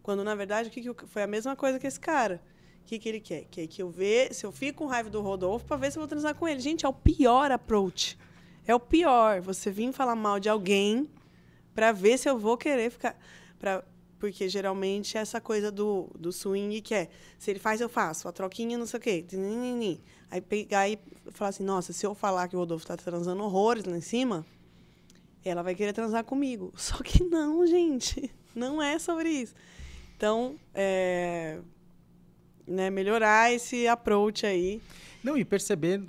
Quando na verdade o que, que foi a mesma coisa que esse cara. O que, que ele quer? Quer que eu ver se eu fico com raiva do Rodolfo para ver se eu vou transar com ele. Gente, é o pior approach. É o pior. Você vir falar mal de alguém para ver se eu vou querer ficar. Porque geralmente é essa coisa do, do swing que é, se ele faz, eu faço, a troquinha, não sei o quê. Aí pegar e falar assim, nossa, se eu falar que o Rodolfo está transando horrores lá em cima, ela vai querer transar comigo. [LAUGHS] Só que não, gente. Não é sobre isso. Então, é, né, melhorar esse approach aí. Não, e perceber,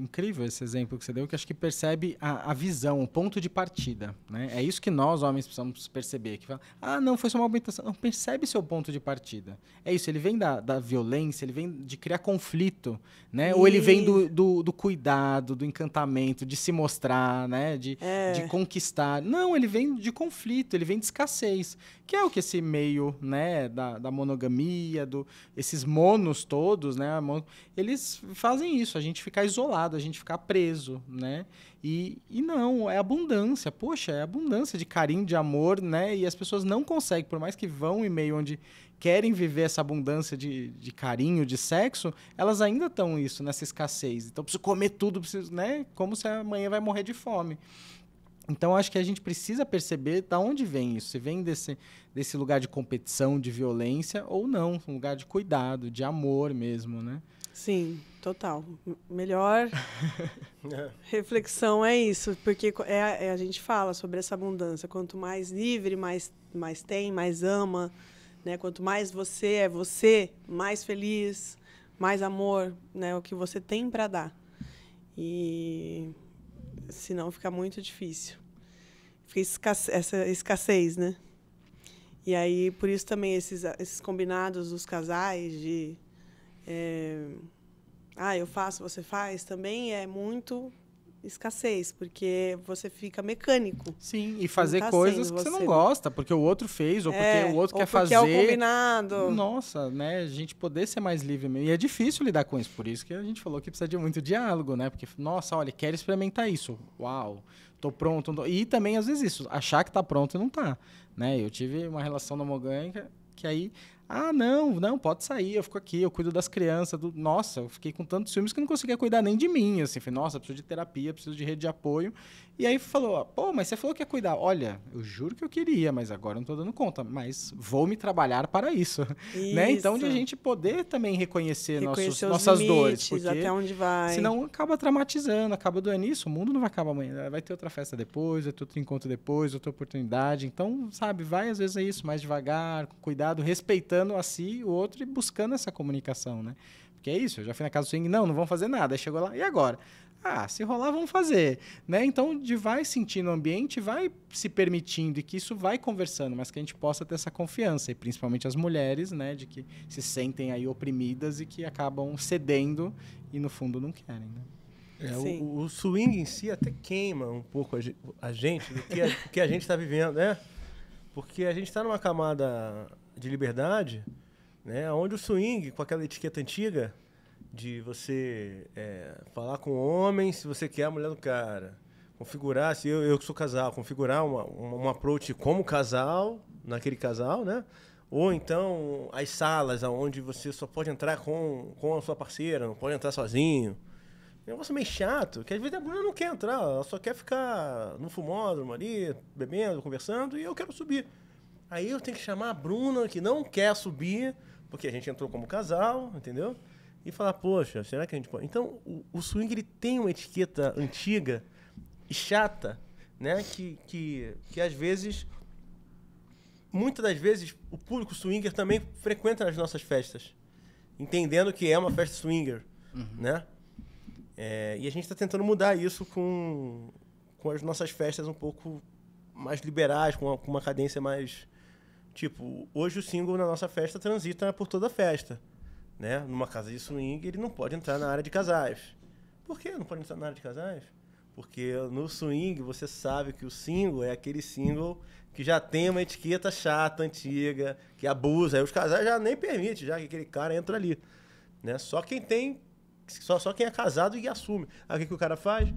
incrível esse exemplo que você deu, que acho que percebe a, a, visão, o ponto de partida. Né? É isso que nós, homens, precisamos perceber. Que fala, ah, não, foi só uma aumentação. Não, percebe seu ponto de partida. É isso, ele vem da, da violência, ele vem de criar conflito, né? E... Ou ele vem do, do, do, cuidado, do encantamento, de se mostrar, né? De, é. de conquistar. Não, ele vem de conflito, ele vem de escassez. Que é o que esse meio, né, da, da monogamia, do, esses monos todos, né? Eles fazem fazem isso, a gente ficar isolado, a gente ficar preso, né? E, e não, é abundância, poxa, é abundância de carinho, de amor, né? E as pessoas não conseguem, por mais que vão e meio onde querem viver essa abundância de, de carinho, de sexo, elas ainda estão isso, nessa escassez. Então, preciso comer tudo, preciso, né? Como se amanhã vai morrer de fome. Então, acho que a gente precisa perceber de onde vem isso. Se vem desse, desse lugar de competição, de violência, ou não. Um lugar de cuidado, de amor mesmo, né? Sim, total. Melhor [LAUGHS] é. reflexão é isso, porque é, é, a gente fala sobre essa abundância. Quanto mais livre, mais, mais tem, mais ama. Né? Quanto mais você é você, mais feliz, mais amor, né? o que você tem para dar. E senão fica muito difícil. Fica escasse, essa escassez, né? E aí, por isso também esses, esses combinados dos casais de é, ah, eu faço, você faz, também é muito escassez, porque você fica mecânico. Sim, e fazer tá coisas que você não gosta, porque o outro fez, ou porque é, o outro quer fazer. É o combinado. Nossa, né? A gente poder ser mais livre mesmo. E é difícil lidar com isso, por isso que a gente falou que precisa de muito diálogo, né? Porque, nossa, olha, quero experimentar isso. Uau, tô pronto. Tô... E também, às vezes, isso, achar que tá pronto e não tá. Né? Eu tive uma relação homogânica que aí ah, não, não, pode sair, eu fico aqui, eu cuido das crianças. Do... Nossa, eu fiquei com tantos filmes que não conseguia cuidar nem de mim. Assim, falei, nossa, preciso de terapia, preciso de rede de apoio. E aí falou, pô, mas você falou que ia cuidar. Olha, eu juro que eu queria, mas agora não tô dando conta. Mas vou me trabalhar para isso. isso. [LAUGHS] Né? Então, de a gente poder também reconhecer, reconhecer nossos, nossas limites, dores. Porque até onde vai. Senão acaba traumatizando, acaba doendo isso. O mundo não vai acabar amanhã. Vai ter outra festa depois, vai ter outro encontro depois, outra oportunidade. Então, sabe, vai às vezes é isso, mais devagar, com cuidado, respeitando a si, o outro e buscando essa comunicação, né? Porque é isso, eu já fui na casa do swing, não, não vão fazer nada. Aí chegou lá, e agora? Ah, se rolar, vamos fazer. Né? Então, de vai sentindo o ambiente, vai se permitindo e que isso vai conversando, mas que a gente possa ter essa confiança, e principalmente as mulheres, né, de que se sentem aí oprimidas e que acabam cedendo e no fundo não querem. Né? É, o, o, swing em si até queima um pouco a, gente do que a, [LAUGHS] que a gente está vivendo, né? Porque a gente está numa camada de liberdade né? Onde o swing, com aquela etiqueta antiga, de você é, falar com o homem se você quer a mulher do cara. Configurar, se eu, eu que sou casal, configurar uma, uma, um approach como casal, naquele casal, né? Ou então as salas onde você só pode entrar com, com a sua parceira, não pode entrar sozinho. É um negócio meio chato, que às vezes a mulher não quer entrar, ela só quer ficar no fumódromo ali, bebendo, conversando, e eu quero subir. Aí eu tenho que chamar a Bruna, que não quer subir, porque a gente entrou como casal, entendeu? E falar, poxa, será que a gente pode. Então, o, o swing ele tem uma etiqueta antiga e chata, né? Que, que, que às vezes. Muitas das vezes o público swinger também frequenta as nossas festas, entendendo que é uma festa swinger, uhum. né? É, e a gente está tentando mudar isso com, com as nossas festas um pouco mais liberais, com uma, com uma cadência mais Tipo, hoje o single na nossa festa transita por toda a festa. Né? Numa casa de swing, ele não pode entrar na área de casais. Por que não pode entrar na área de casais? Porque no swing você sabe que o single é aquele single que já tem uma etiqueta chata, antiga, que abusa. Aí os casais já nem permite, já que aquele cara entra ali. Né? Só quem tem. Só, só quem é casado e assume. Aí o que, que o cara faz?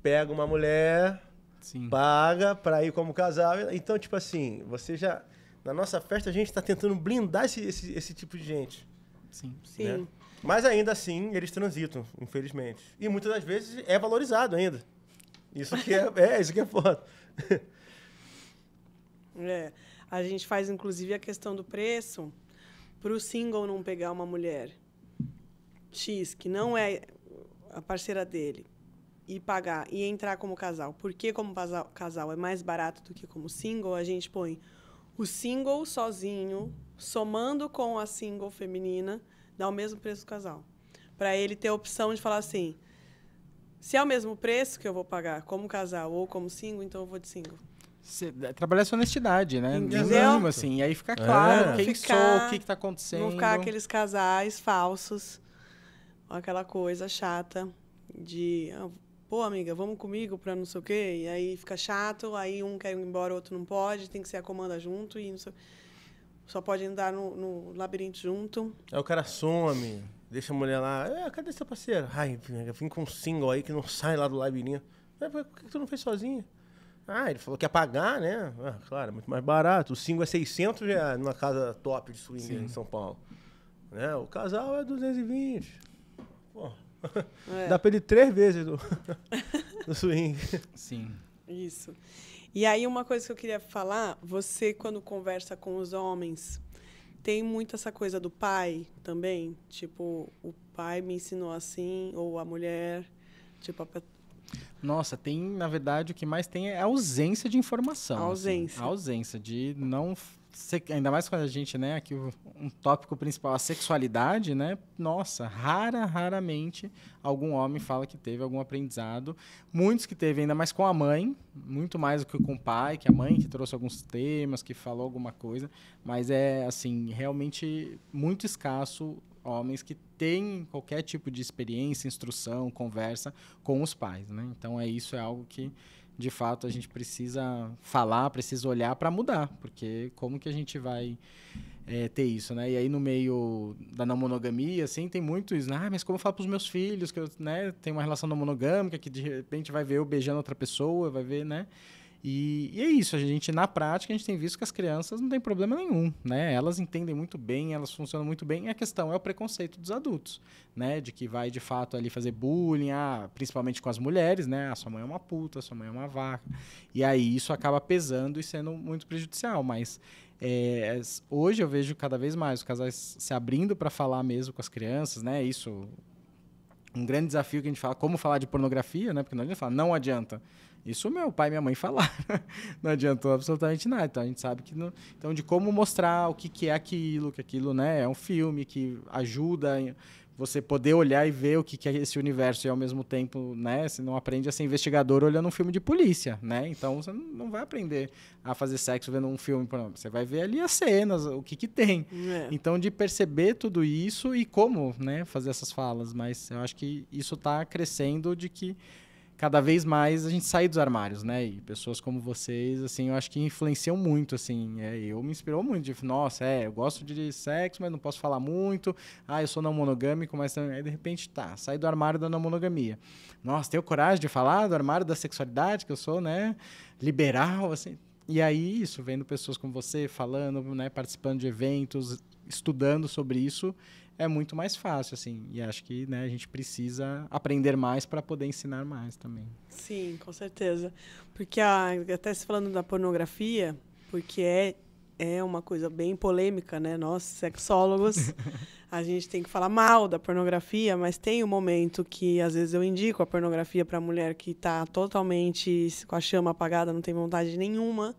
Pega uma mulher, Sim. paga pra ir como casal. Então, tipo assim, você já. Na nossa festa, a gente está tentando blindar esse, esse, esse, tipo de gente. Sim. Sim. Né? Mas ainda assim, eles transitam, infelizmente. E muitas das vezes é valorizado ainda. Isso que é, [LAUGHS] é isso que é foda. [LAUGHS] é. A gente faz, inclusive, a questão do preço para o single não pegar uma mulher X, que não é a parceira dele, e pagar, e entrar como casal. Porque como casal é mais barato do que como single, a gente põe o single sozinho, somando com a single feminina, dá o mesmo preço do casal. Para ele ter a opção de falar assim: se é o mesmo preço que eu vou pagar como casal ou como single, então eu vou de single. Cê, é, trabalhar essa honestidade, né? Entendeu? assim. E aí fica é. claro é. quem ficar, sou, o que, está acontecendo. Não ficar aqueles casais falsos, aquela coisa chata de ah, pô, amiga, vamos comigo pra não sei o quê. E aí fica chato, aí um quer ir embora, o outro não pode, tem que ser a comanda junto e não sei Só pode andar no, no labirinto junto. Aí o cara some, deixa a mulher lá. É, cadê seu parceiro? Ai, vim com um single aí que não sai lá do labirinto. É, por que tu não fez sozinha? Ah, ele falou que ia pagar, né? Ah, claro, é muito mais barato. O single é 600 já numa casa top de swing em São Paulo. Né? O casal é 220. Pô, é. Dá pra ele três vezes no, no [LAUGHS] swing. Sim. Isso. E aí, uma coisa que eu queria falar: você, quando conversa com os homens, tem muito essa coisa do pai também? Tipo, o pai me ensinou assim, ou a mulher. Tipo, a... Nossa, tem, na verdade, o que mais tem é a ausência de informação. Assim. A ausência. Assim, a ausência de não ainda mais quando a gente, né, aqui um tópico principal, a sexualidade, né? Nossa, rara, raramente algum homem fala que teve algum aprendizado. Muitos que teve, ainda mais com a mãe, muito mais do que com o pai, que a mãe que trouxe alguns temas, que falou alguma coisa, mas é, assim, realmente muito escasso homens que têm qualquer tipo de experiência, instrução, conversa com os pais, né? Então, é isso, é algo que de fato a gente precisa falar, precisa olhar para mudar, porque como que a gente vai é, ter isso, né? E aí no meio da não monogamia, assim, tem muito isso, né? Ah, mas como eu falo para os meus filhos que eu, né, tenho uma relação não monogâmica, que de repente vai ver eu beijando outra pessoa, vai ver, né? E, e, é isso, a gente na prática a gente tem visto que as crianças não tem problema nenhum, né? Elas entendem muito bem, elas funcionam muito bem. E a questão é o preconceito dos adultos, né? De que vai de fato ali fazer bullying, ah, principalmente com as mulheres, né? Ah, sua mãe é uma puta, sua mãe é uma vaca. E aí isso acaba pesando e sendo muito prejudicial. Mas é, hoje eu vejo cada vez mais os casais se abrindo para falar mesmo com as crianças, né? Isso um grande desafio que a gente fala, como falar de pornografia, né? Porque não adianta falar, não adianta. Isso meu pai e minha mãe falaram. [LAUGHS] não adiantou absolutamente nada. Então a gente sabe que não... então de como mostrar o que, que é aquilo, que aquilo, né, é um filme que ajuda você poder olhar e ver o que, que é esse universo e ao mesmo tempo, né, você não aprende a ser investigador olhando um filme de polícia, né? Então você não vai aprender a fazer sexo vendo um filme, você vai ver ali as cenas, o que que tem. É. Então de perceber tudo isso e como, né, fazer essas falas, mas eu acho que isso está crescendo de que cada vez mais a gente sai dos armários, né? E pessoas como vocês, assim, eu acho que influenciam muito, assim. É, eu me inspirou muito. De, Nossa, é, eu gosto de sexo, mas não posso falar muito. Ah, eu sou não monogâmico, mas aí de repente tá, sai do armário da não monogamia. Nossa, tenho coragem de falar do armário da sexualidade, que eu sou, né? Liberal, assim. E aí, isso, vendo pessoas como você falando, né, participando de eventos, estudando sobre isso, é muito mais fácil, assim. E acho que né, a gente precisa aprender mais para poder ensinar mais também. Sim, com certeza. Porque a, até se falando da pornografia, porque é, é uma coisa bem polêmica, né? Nós, sexólogos, [LAUGHS] a gente tem que falar mal da pornografia, mas tem um momento que às vezes eu indico a pornografia para mulher que está totalmente com a chama apagada, não tem vontade nenhuma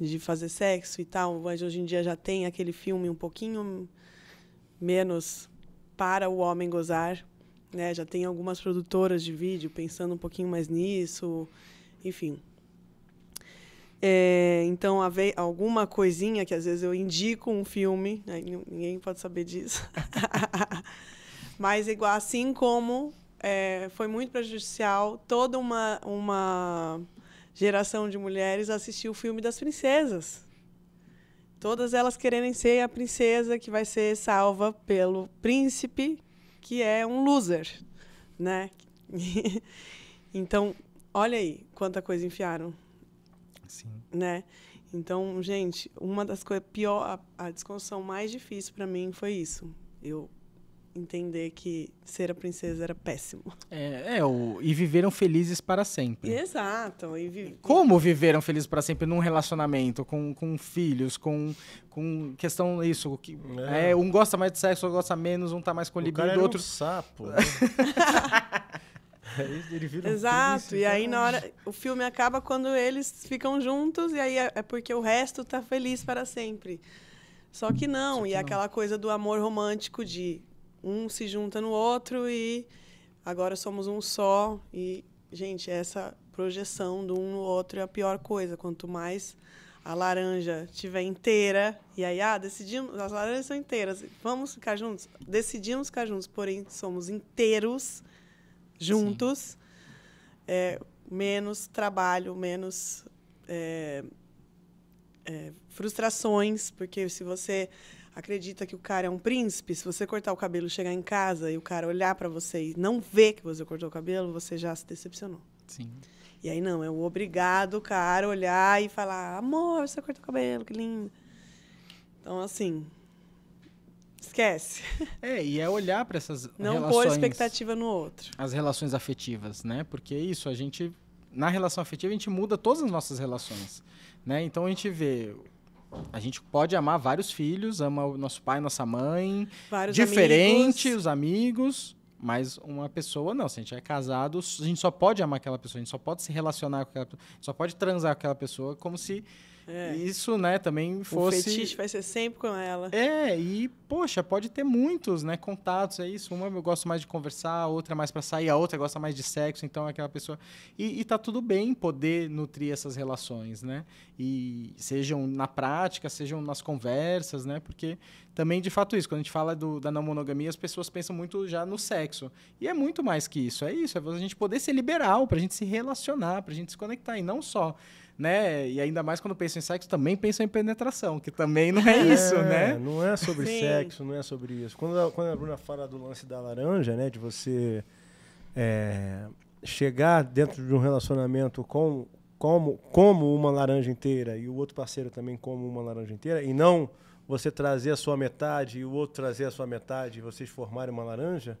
de fazer sexo e tal. Mas hoje em dia já tem aquele filme um pouquinho menos para o homem gozar, né? Já tem algumas produtoras de vídeo pensando um pouquinho mais nisso, enfim. É, então, alguma coisinha que às vezes eu indico um filme, né? ninguém pode saber disso. [LAUGHS] Mas igual, assim como é, foi muito prejudicial, toda uma, uma geração de mulheres assistir o filme das princesas. Todas elas quererem ser a princesa que vai ser salva pelo príncipe, que é um loser, né? [LAUGHS] então, olha aí quanta coisa enfiaram. Sim. Né? Então, gente, uma das coisas pior, a, a desconstrução mais difícil para mim foi isso. Eu entender que ser a princesa era péssimo. É, é o, e viveram felizes para sempre. Exato. E vi... Como viveram felizes para sempre num relacionamento, com, com filhos, com, com questão isso. Que, é. é um gosta mais de sexo, outro gosta menos, um tá mais com o libido, outro. Um sapo. Né? [LAUGHS] Ele vira um Exato, e aí então. na hora. O filme acaba quando eles ficam juntos, e aí é, é porque o resto tá feliz para sempre. Só que não, Só que e não. aquela coisa do amor romântico de um se junta no outro e agora somos um só. E, gente, essa projeção do um no outro é a pior coisa. Quanto mais a laranja tiver inteira, e aí, ah, decidimos, as laranjas são inteiras, vamos ficar juntos? Decidimos ficar juntos, porém somos inteiros, juntos, é, menos trabalho, menos é, é, frustrações, porque se você acredita que o cara é um príncipe, se você cortar o cabelo e chegar em casa e o cara olhar para você e não ver que você cortou o cabelo, você já se decepcionou. Sim. E aí não, é o obrigado o cara olhar e falar: "Amor, você cortou o cabelo, que lindo". Então assim, esquece. [LAUGHS] É, e é olhar para essas não relações, pôr expectativa no outro. As relações afetivas, né? Porque é isso a gente na relação afetiva a gente muda todas as nossas relações, né? Então a gente vê a gente pode amar vários filhos, ama o nosso pai, nossa mãe, vários diferente, amigos. os amigos, mas uma pessoa não. Se a gente é casado, a gente só pode amar aquela pessoa, a gente só pode se relacionar com aquela pessoa, só pode transar com aquela pessoa como se é. Isso, né, também fosse... O fetiche vai ser sempre com ela. É, e, poxa, pode ter muitos, né, contatos, é isso. Uma eu gosto mais de conversar, a outra mais para sair, a outra gosta mais de sexo, então é aquela pessoa... E, e tá tudo bem poder nutrir essas relações, né? E sejam na prática, sejam nas conversas, né? Porque também, de fato, isso. Quando a gente fala do, da não monogamia, as pessoas pensam muito já no sexo. E é muito mais que isso. É isso, é a gente poder ser liberal, pra gente se relacionar, pra gente se conectar. E não só né? E ainda mais quando pensa em sexo, também pensa em penetração, que também não é, é isso, né? Não é sobre Sim. sexo, não é sobre isso. Quando a, quando a Bruna fala do lance da laranja, né? De você é, chegar dentro de um relacionamento com, como, como uma laranja inteira e o outro parceiro também como uma laranja inteira, e não você trazer a sua metade e o outro trazer a sua metade e vocês formarem uma laranja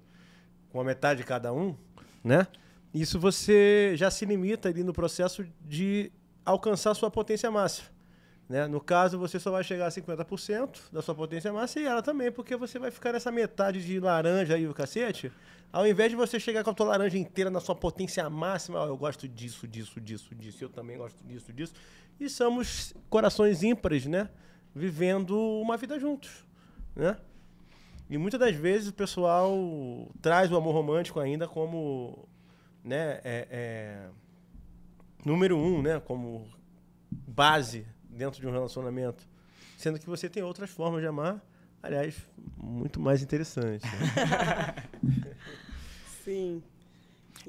com a metade de cada um, né? Isso você já se limita ali no processo de alcançar sua potência máxima. Né? No caso, você só vai chegar a 50% da sua potência máxima e ela também, porque você vai ficar nessa metade de laranja aí, o cacete. Ao invés de você chegar com a tua laranja inteira na sua potência máxima, oh, eu gosto disso, disso, disso, disso, eu também gosto disso, disso. E somos corações ímpares, né? Vivendo uma vida juntos, né? E muitas das vezes o pessoal traz o amor romântico ainda como, né, é, é número um, né? Como base dentro de um relacionamento. Sendo que você tem outras formas de amar, aliás, muito mais interessantes. Né? [LAUGHS] Sim.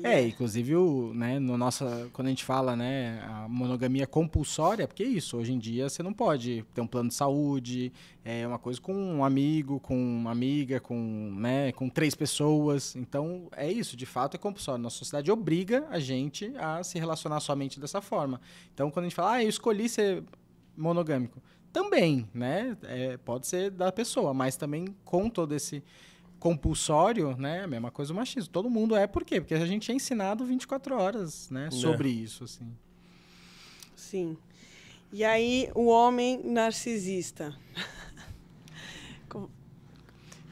É, inclusive, o, né, no nossa, quando a gente fala, né, a monogamia compulsória, porque é isso, hoje em dia você não pode ter um plano de saúde, é uma coisa com um amigo, com uma amiga, com, né, com três pessoas. Então, é isso, de fato é compulsório. Nossa sociedade obriga a gente a se relacionar somente dessa forma. Então, quando a gente fala, ah, eu escolhi ser monogâmico, também, né, é, pode ser da pessoa, mas também com todo esse compulsório, né? A mesma coisa o machismo. Todo mundo é por quê? Porque a gente é ensinado 24 horas, né, é. sobre isso assim. Sim. E aí o homem narcisista. [LAUGHS]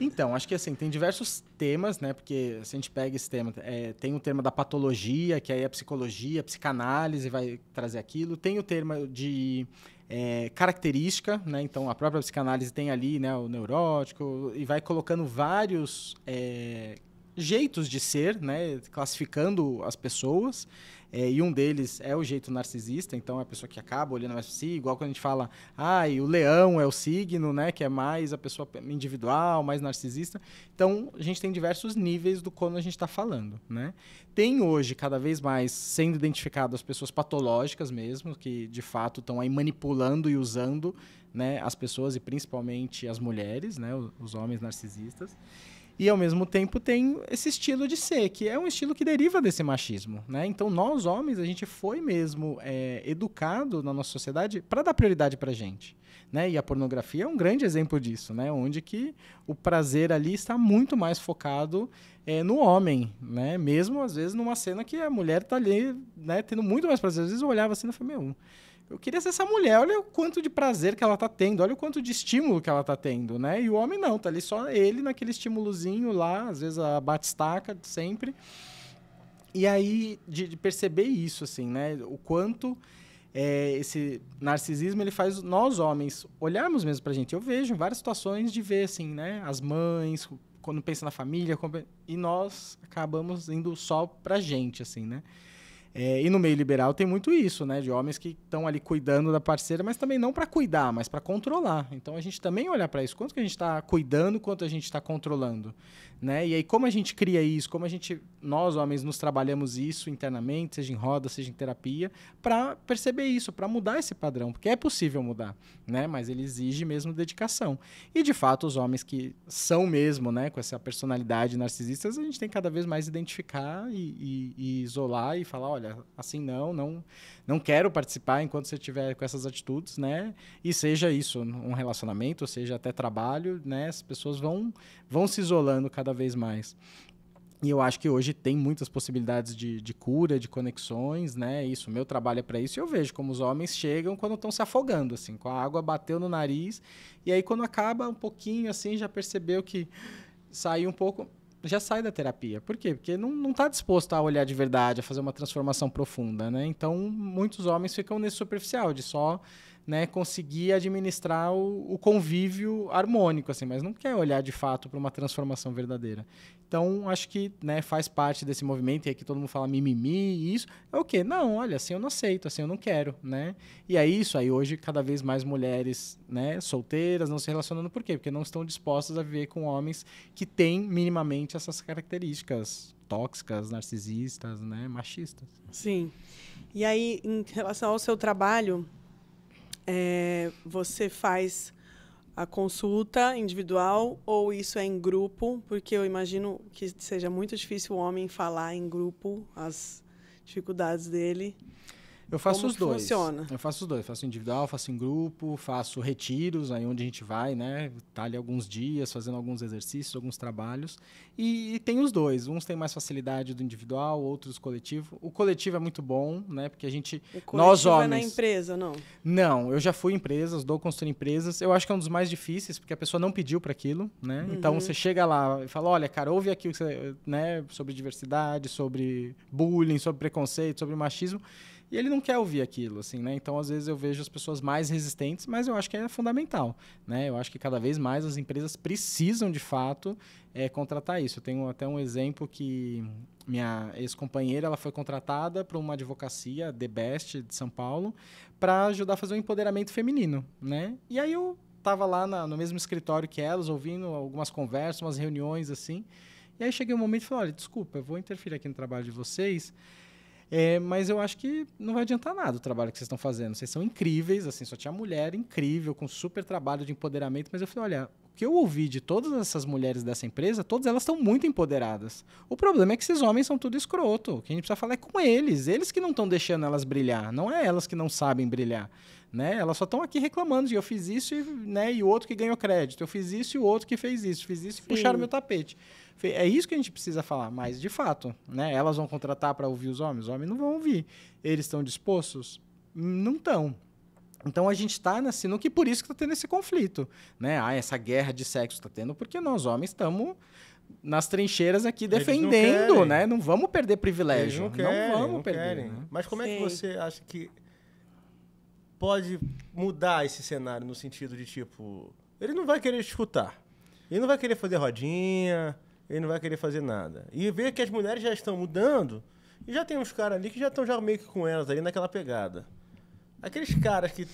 Então, acho que assim, tem diversos temas, né? Porque se a gente pega esse tema, é, tem o tema da patologia, que aí é a psicologia, a psicanálise vai trazer aquilo. Tem o tema de é, característica, né? Então a própria psicanálise tem ali né, o neurótico e vai colocando vários é, jeitos de ser, né? Classificando as pessoas. É, e um deles é o jeito narcisista, então é a pessoa que acaba olhando mais para si, igual quando a gente fala, ah, e o leão é o signo, né, que é mais a pessoa individual, mais narcisista. Então, a gente tem diversos níveis do quando a gente está falando, né? Tem hoje, cada vez mais, sendo identificado as pessoas patológicas mesmo, que de fato estão aí manipulando e usando né, as pessoas e principalmente as mulheres, né, os homens narcisistas. E ao mesmo tempo tem esse estilo de ser, que é um estilo que deriva desse machismo, né? Então nós homens, a gente foi mesmo é, educado na nossa sociedade para dar prioridade a gente, né? E a pornografia é um grande exemplo disso, né? Onde que o prazer ali está muito mais focado é, no homem, né? Mesmo às vezes numa cena que a mulher está ali, né, tendo muito mais prazer. Às vezes eu olhava assim e falei, meu, eu queria ser essa mulher, olha o quanto de prazer que ela tá tendo, olha o quanto de estímulo que ela tá tendo, né? E o homem não, tá ali só ele naquele estímulozinho lá, às vezes a batistaca sempre. E aí, de, de perceber isso, assim, né? O quanto é, esse narcisismo ele faz nós homens olharmos mesmo pra gente. Eu vejo em várias situações de ver, assim, né? As mães, quando pensa na família, e nós acabamos indo só pra gente, assim, né? É, e no meio liberal tem muito isso, né? De homens que estão ali cuidando da parceira, mas também não para cuidar, mas para controlar. Então a gente também olhar para isso. Quanto que a gente está cuidando, quanto a gente está controlando. Né? E aí, como a gente cria isso, como a gente, nós homens, nos trabalhamos isso internamente, seja em roda, seja em terapia, para perceber isso, para mudar esse padrão, porque é possível mudar, né? Mas ele exige mesmo dedicação. E de fato, os homens que são mesmo, né, com essa personalidade narcisista, a gente tem cada vez mais identificar e, e, e, isolar e falar, olha, assim não, não, não quero participar enquanto você estiver com essas atitudes, né? E seja isso um relacionamento, seja até trabalho, né? As pessoas vão, vão se isolando cada cada vez mais. E eu acho que hoje tem muitas possibilidades de, de cura, de conexões, né? Isso, meu trabalho é para isso. E eu vejo como os homens chegam quando estão se afogando, assim, com a água bateu no nariz. E aí, quando acaba um pouquinho, assim, já percebeu que saiu um pouco, já sai da terapia. Por quê? Porque não está disposto a olhar de verdade, a fazer uma transformação profunda, né? Então, muitos homens ficam nesse superficial de só né, conseguir administrar o, o, convívio harmônico, assim, mas não quer olhar de fato para uma transformação verdadeira. Então, acho que né, faz parte desse movimento, e aqui todo mundo fala mimimi e isso. É o quê? Não, olha, assim eu não aceito, assim eu não quero, né? E é isso, aí hoje cada vez mais mulheres né, solteiras não se relacionando, por quê? Porque não estão dispostas a viver com homens que têm minimamente essas características tóxicas, narcisistas, né, machistas. Sim. E aí, em relação ao seu trabalho, é, você faz a consulta individual ou isso é em grupo? Porque eu imagino que seja muito difícil o homem falar em grupo as dificuldades dele. Eu faço Como os dois. Funciona? Eu faço os dois. Faço individual, faço em grupo, faço retiros, aí onde a gente vai, né? Tá ali alguns dias, fazendo alguns exercícios, alguns trabalhos. E, e tem os dois. Uns têm mais facilidade do individual, outros coletivo. O coletivo é muito bom, né? Porque a gente. O nós homens. É na empresa, não? Não, eu já fui em empresas, dou construir empresas. Eu acho que é um dos mais difíceis, porque a pessoa não pediu para aquilo, né? Uhum. Então você chega lá e fala: olha, cara, ouve aqui né, sobre diversidade, sobre bullying, sobre preconceito, sobre machismo e ele não quer ouvir aquilo, assim, né? Então, às vezes, eu vejo as pessoas mais resistentes, mas eu acho que é fundamental, né? Eu acho que cada vez mais as empresas precisam, de fato, é, contratar isso. Eu tenho até um exemplo que minha ex-companheira, ela foi contratada para uma advocacia, The Best, de São Paulo, para ajudar a fazer o um empoderamento feminino, né? E aí eu estava lá na, no mesmo escritório que elas, ouvindo algumas conversas, umas reuniões, assim. E aí cheguei um momento e falei, olha, desculpa, eu vou interferir aqui no trabalho de vocês, é, mas eu acho que não vai adiantar nada o trabalho que vocês estão fazendo. Vocês são incríveis, assim, só tinha mulher incrível, com super trabalho de empoderamento, mas eu falei, olha, o que eu ouvi de todas essas mulheres dessa empresa, todas elas estão muito empoderadas. O problema é que esses homens são tudo escroto. O que a gente precisa falar é com eles. Eles que não estão deixando elas brilhar, não é elas que não sabem brilhar. Né? Elas só estão aqui reclamando de eu fiz isso e, né, e o outro que ganhou crédito, eu fiz isso e o outro que fez isso, fiz isso e Sim. puxaram meu tapete. É isso que a gente precisa falar, mas de fato, né? Elas vão contratar para ouvir os homens, os homens não vão ouvir. Eles estão dispostos? Não estão. Então a gente está nesse, no que por isso que está tendo esse conflito, né? Ah, essa guerra de sexo está tendo porque nós homens estamos nas trincheiras aqui defendendo, não né? Não vamos perder privilégio. Não, querem, não, vamos não perder. Né? Mas como Sim. é que você acha que pode mudar esse cenário no sentido de tipo, ele não vai querer escutar, ele não vai querer fazer rodinha, ele não vai querer fazer nada. E ver que as mulheres já estão mudando, e já tem uns caras ali que já estão já meio que com elas ali naquela pegada. Aqueles caras que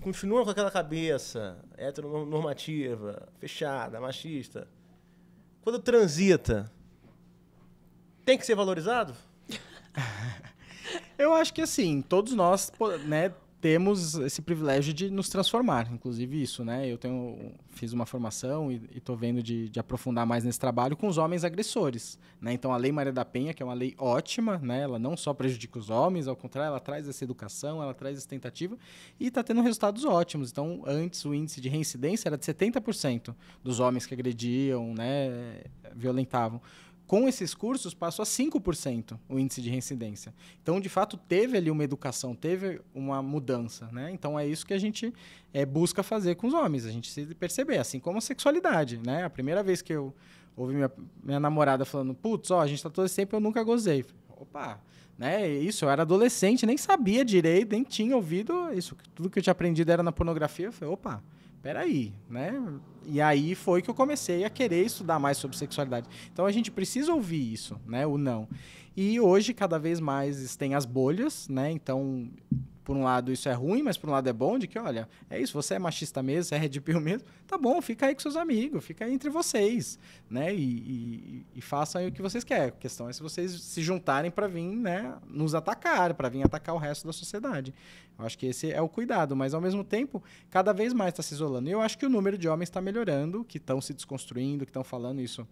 continuam com aquela cabeça heteronormativa, fechada, machista, quando transita, tem que ser valorizado? [LAUGHS] Eu acho que assim, todos nós, né, temos esse privilégio de nos transformar, inclusive isso, né? Eu tenho, fiz uma formação e estou vendo de, de, aprofundar mais nesse trabalho com os homens agressores, né? Então a Lei Maria da Penha, que é uma lei ótima, né? Ela não só prejudica os homens, ao contrário, ela traz essa educação, ela traz essa tentativa e está tendo resultados ótimos. Então antes o índice de reincidência era de 70% dos homens que agrediam, né? Violentavam com esses cursos passou a 5% o índice de reincidência. Então, de fato, teve ali uma educação, teve uma mudança, né? Então, é isso que a gente é, busca fazer com os homens, a gente precisa perceber, assim como a sexualidade, né? A primeira vez que eu ouvi minha, minha namorada falando, putz, ó, a gente está todo esse tempo, eu nunca gozei. Opa, né? Isso, eu era adolescente, nem sabia direito, nem tinha ouvido isso. Tudo que eu tinha aprendido era na pornografia. Eu falei, opa, peraí, né? E aí foi que eu comecei a querer estudar mais sobre sexualidade. Então a gente precisa ouvir isso, né? O não. E hoje, cada vez mais, tem as bolhas, né? Então, por um lado isso é ruim, mas por um lado é bom, de que, olha, é isso, você é machista mesmo, você é red mesmo, tá bom, fica aí com seus amigos, fica aí entre vocês, né? E, e, e façam o que vocês querem. A questão é se vocês se juntarem para vir, né, nos atacar, para vir atacar o resto da sociedade. Eu acho que esse é o cuidado, mas ao mesmo tempo, cada vez mais está se isolando. E eu acho que o número de homens está melhorando, que estão se desconstruindo, que estão falando isso.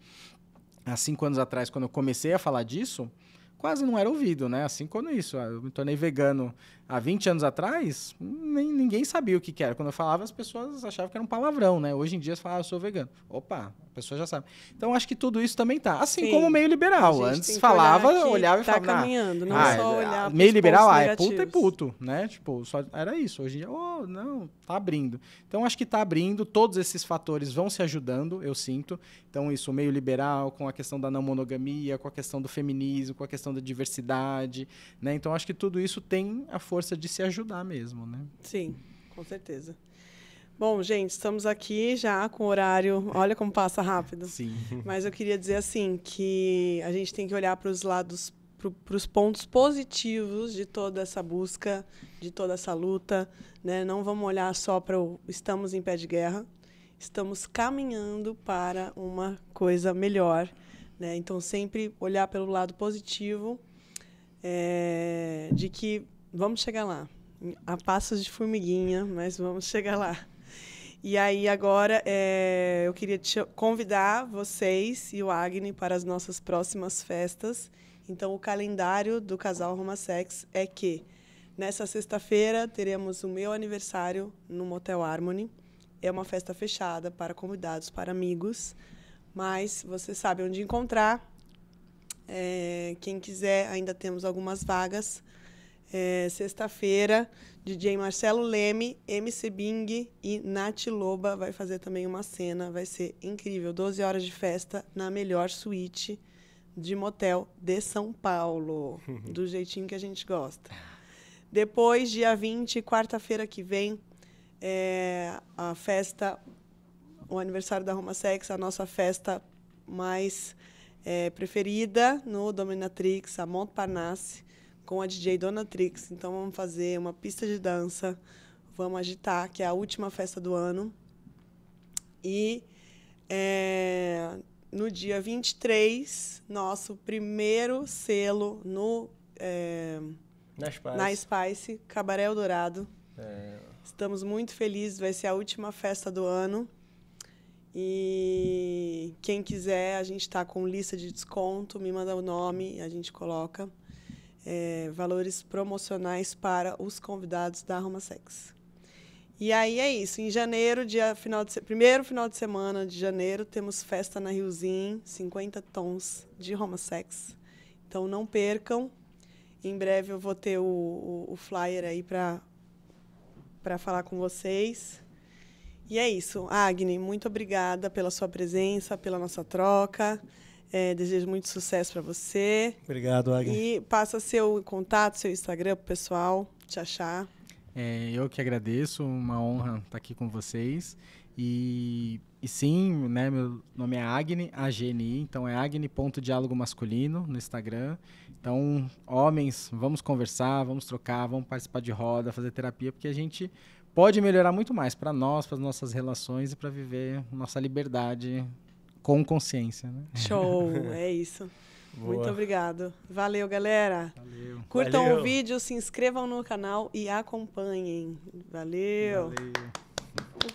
Há cinco anos atrás, quando eu comecei a falar disso, quase não era ouvido, né? Assim quando isso, ah, eu me tornei vegano há 20 anos atrás, nem, ninguém sabia o que, que, era. Quando eu falava, as pessoas achavam que era um palavrão, né? Hoje em dia, você fala, ah, eu sou vegano. Opa, a pessoa já sabe. Então, acho que tudo isso também tá. Assim Sim. como o meio liberal. Antes falava, olhava e tá falava... Tá caminhando, não ah, só olhar ah, Meio liberal, ah, é puto e puto, né? Tipo, só era isso. Hoje em dia, oh, não, tá abrindo. Então, acho que tá abrindo. Todos esses fatores vão se ajudando, eu sinto. Então, isso, meio liberal, com a questão da não monogamia, com a questão do feminismo, com a questão da diversidade, né? Então, acho que tudo isso tem a força força de se ajudar mesmo, né? Sim, com certeza. Bom, gente, estamos aqui já com o horário. Olha como passa rápido. Sim. [LAUGHS] Mas eu queria dizer assim que a gente tem que olhar para os lados, para os pontos positivos de toda essa busca, de toda essa luta. Né? Não vamos olhar só para o estamos em pé de guerra. Estamos caminhando para uma coisa melhor. Né? Então, sempre olhar pelo lado positivo é, de que Vamos chegar lá. A passos de formiguinha, mas vamos chegar lá. E aí, agora, é, eu queria convidar vocês e o Agni para as nossas próximas festas. Então, o calendário do casal Roma Sex é que nessa sexta-feira teremos o meu aniversário no Motel Harmony. É uma festa fechada para convidados, para amigos. Mas você sabe onde encontrar. É, quem quiser, ainda temos algumas vagas. É, Sexta-feira, DJ Marcelo Leme, MC Bing e Nath Loba vai fazer também uma cena. Vai ser incrível. 12 horas de festa na melhor suíte de motel de São Paulo. [LAUGHS] do jeitinho que a gente gosta. Depois, dia 20, quarta-feira que vem, é a festa, o aniversário da Roma Sex, a nossa festa mais é, preferida no Dominatrix, a Montparnasse com a DJ Donatrix. Então vamos fazer uma pista de dança, vamos agitar, que é a última festa do ano. E é, no dia 23, nosso primeiro selo no é, na, Spice. na Spice, Cabaré Dourado. É. Estamos muito felizes, vai ser a última festa do ano. E quem quiser, a gente está com lista de desconto, me manda o nome, a gente coloca é, valores promocionais para os convidados da Roma Sex. E aí é isso. Em janeiro, dia final de primeiro final de semana de janeiro, temos festa na Riozinho, 50 tons de Roma Sex. Então não percam. Em breve eu vou ter o, o, o flyer aí para para falar com vocês. E é isso. Agne, muito obrigada pela sua presença, pela nossa troca. É, desejo muito sucesso para você. Obrigado, Agnes. E passa seu contato, seu Instagram pro pessoal te achar. É, eu que agradeço, uma honra estar tá aqui com vocês. E, e sim, né, meu nome é Agni, AGNI, então é Agni.diálogo masculino no Instagram. Então, homens, vamos conversar, vamos trocar, vamos participar de roda, fazer terapia, porque a gente pode melhorar muito mais para nós, para as nossas relações e para viver nossa liberdade com consciência. Né? Show, [LAUGHS] é isso. Boa. Muito obrigado. Valeu, galera. Valeu. Curtam Valeu. o vídeo, se inscrevam no canal e acompanhem. Valeu. Valeu.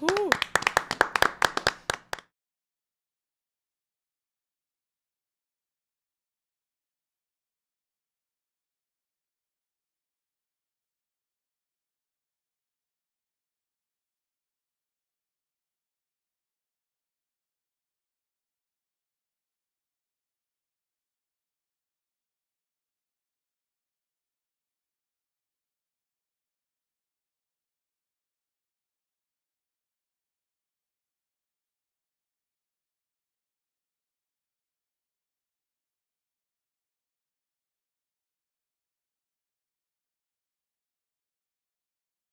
Uhul.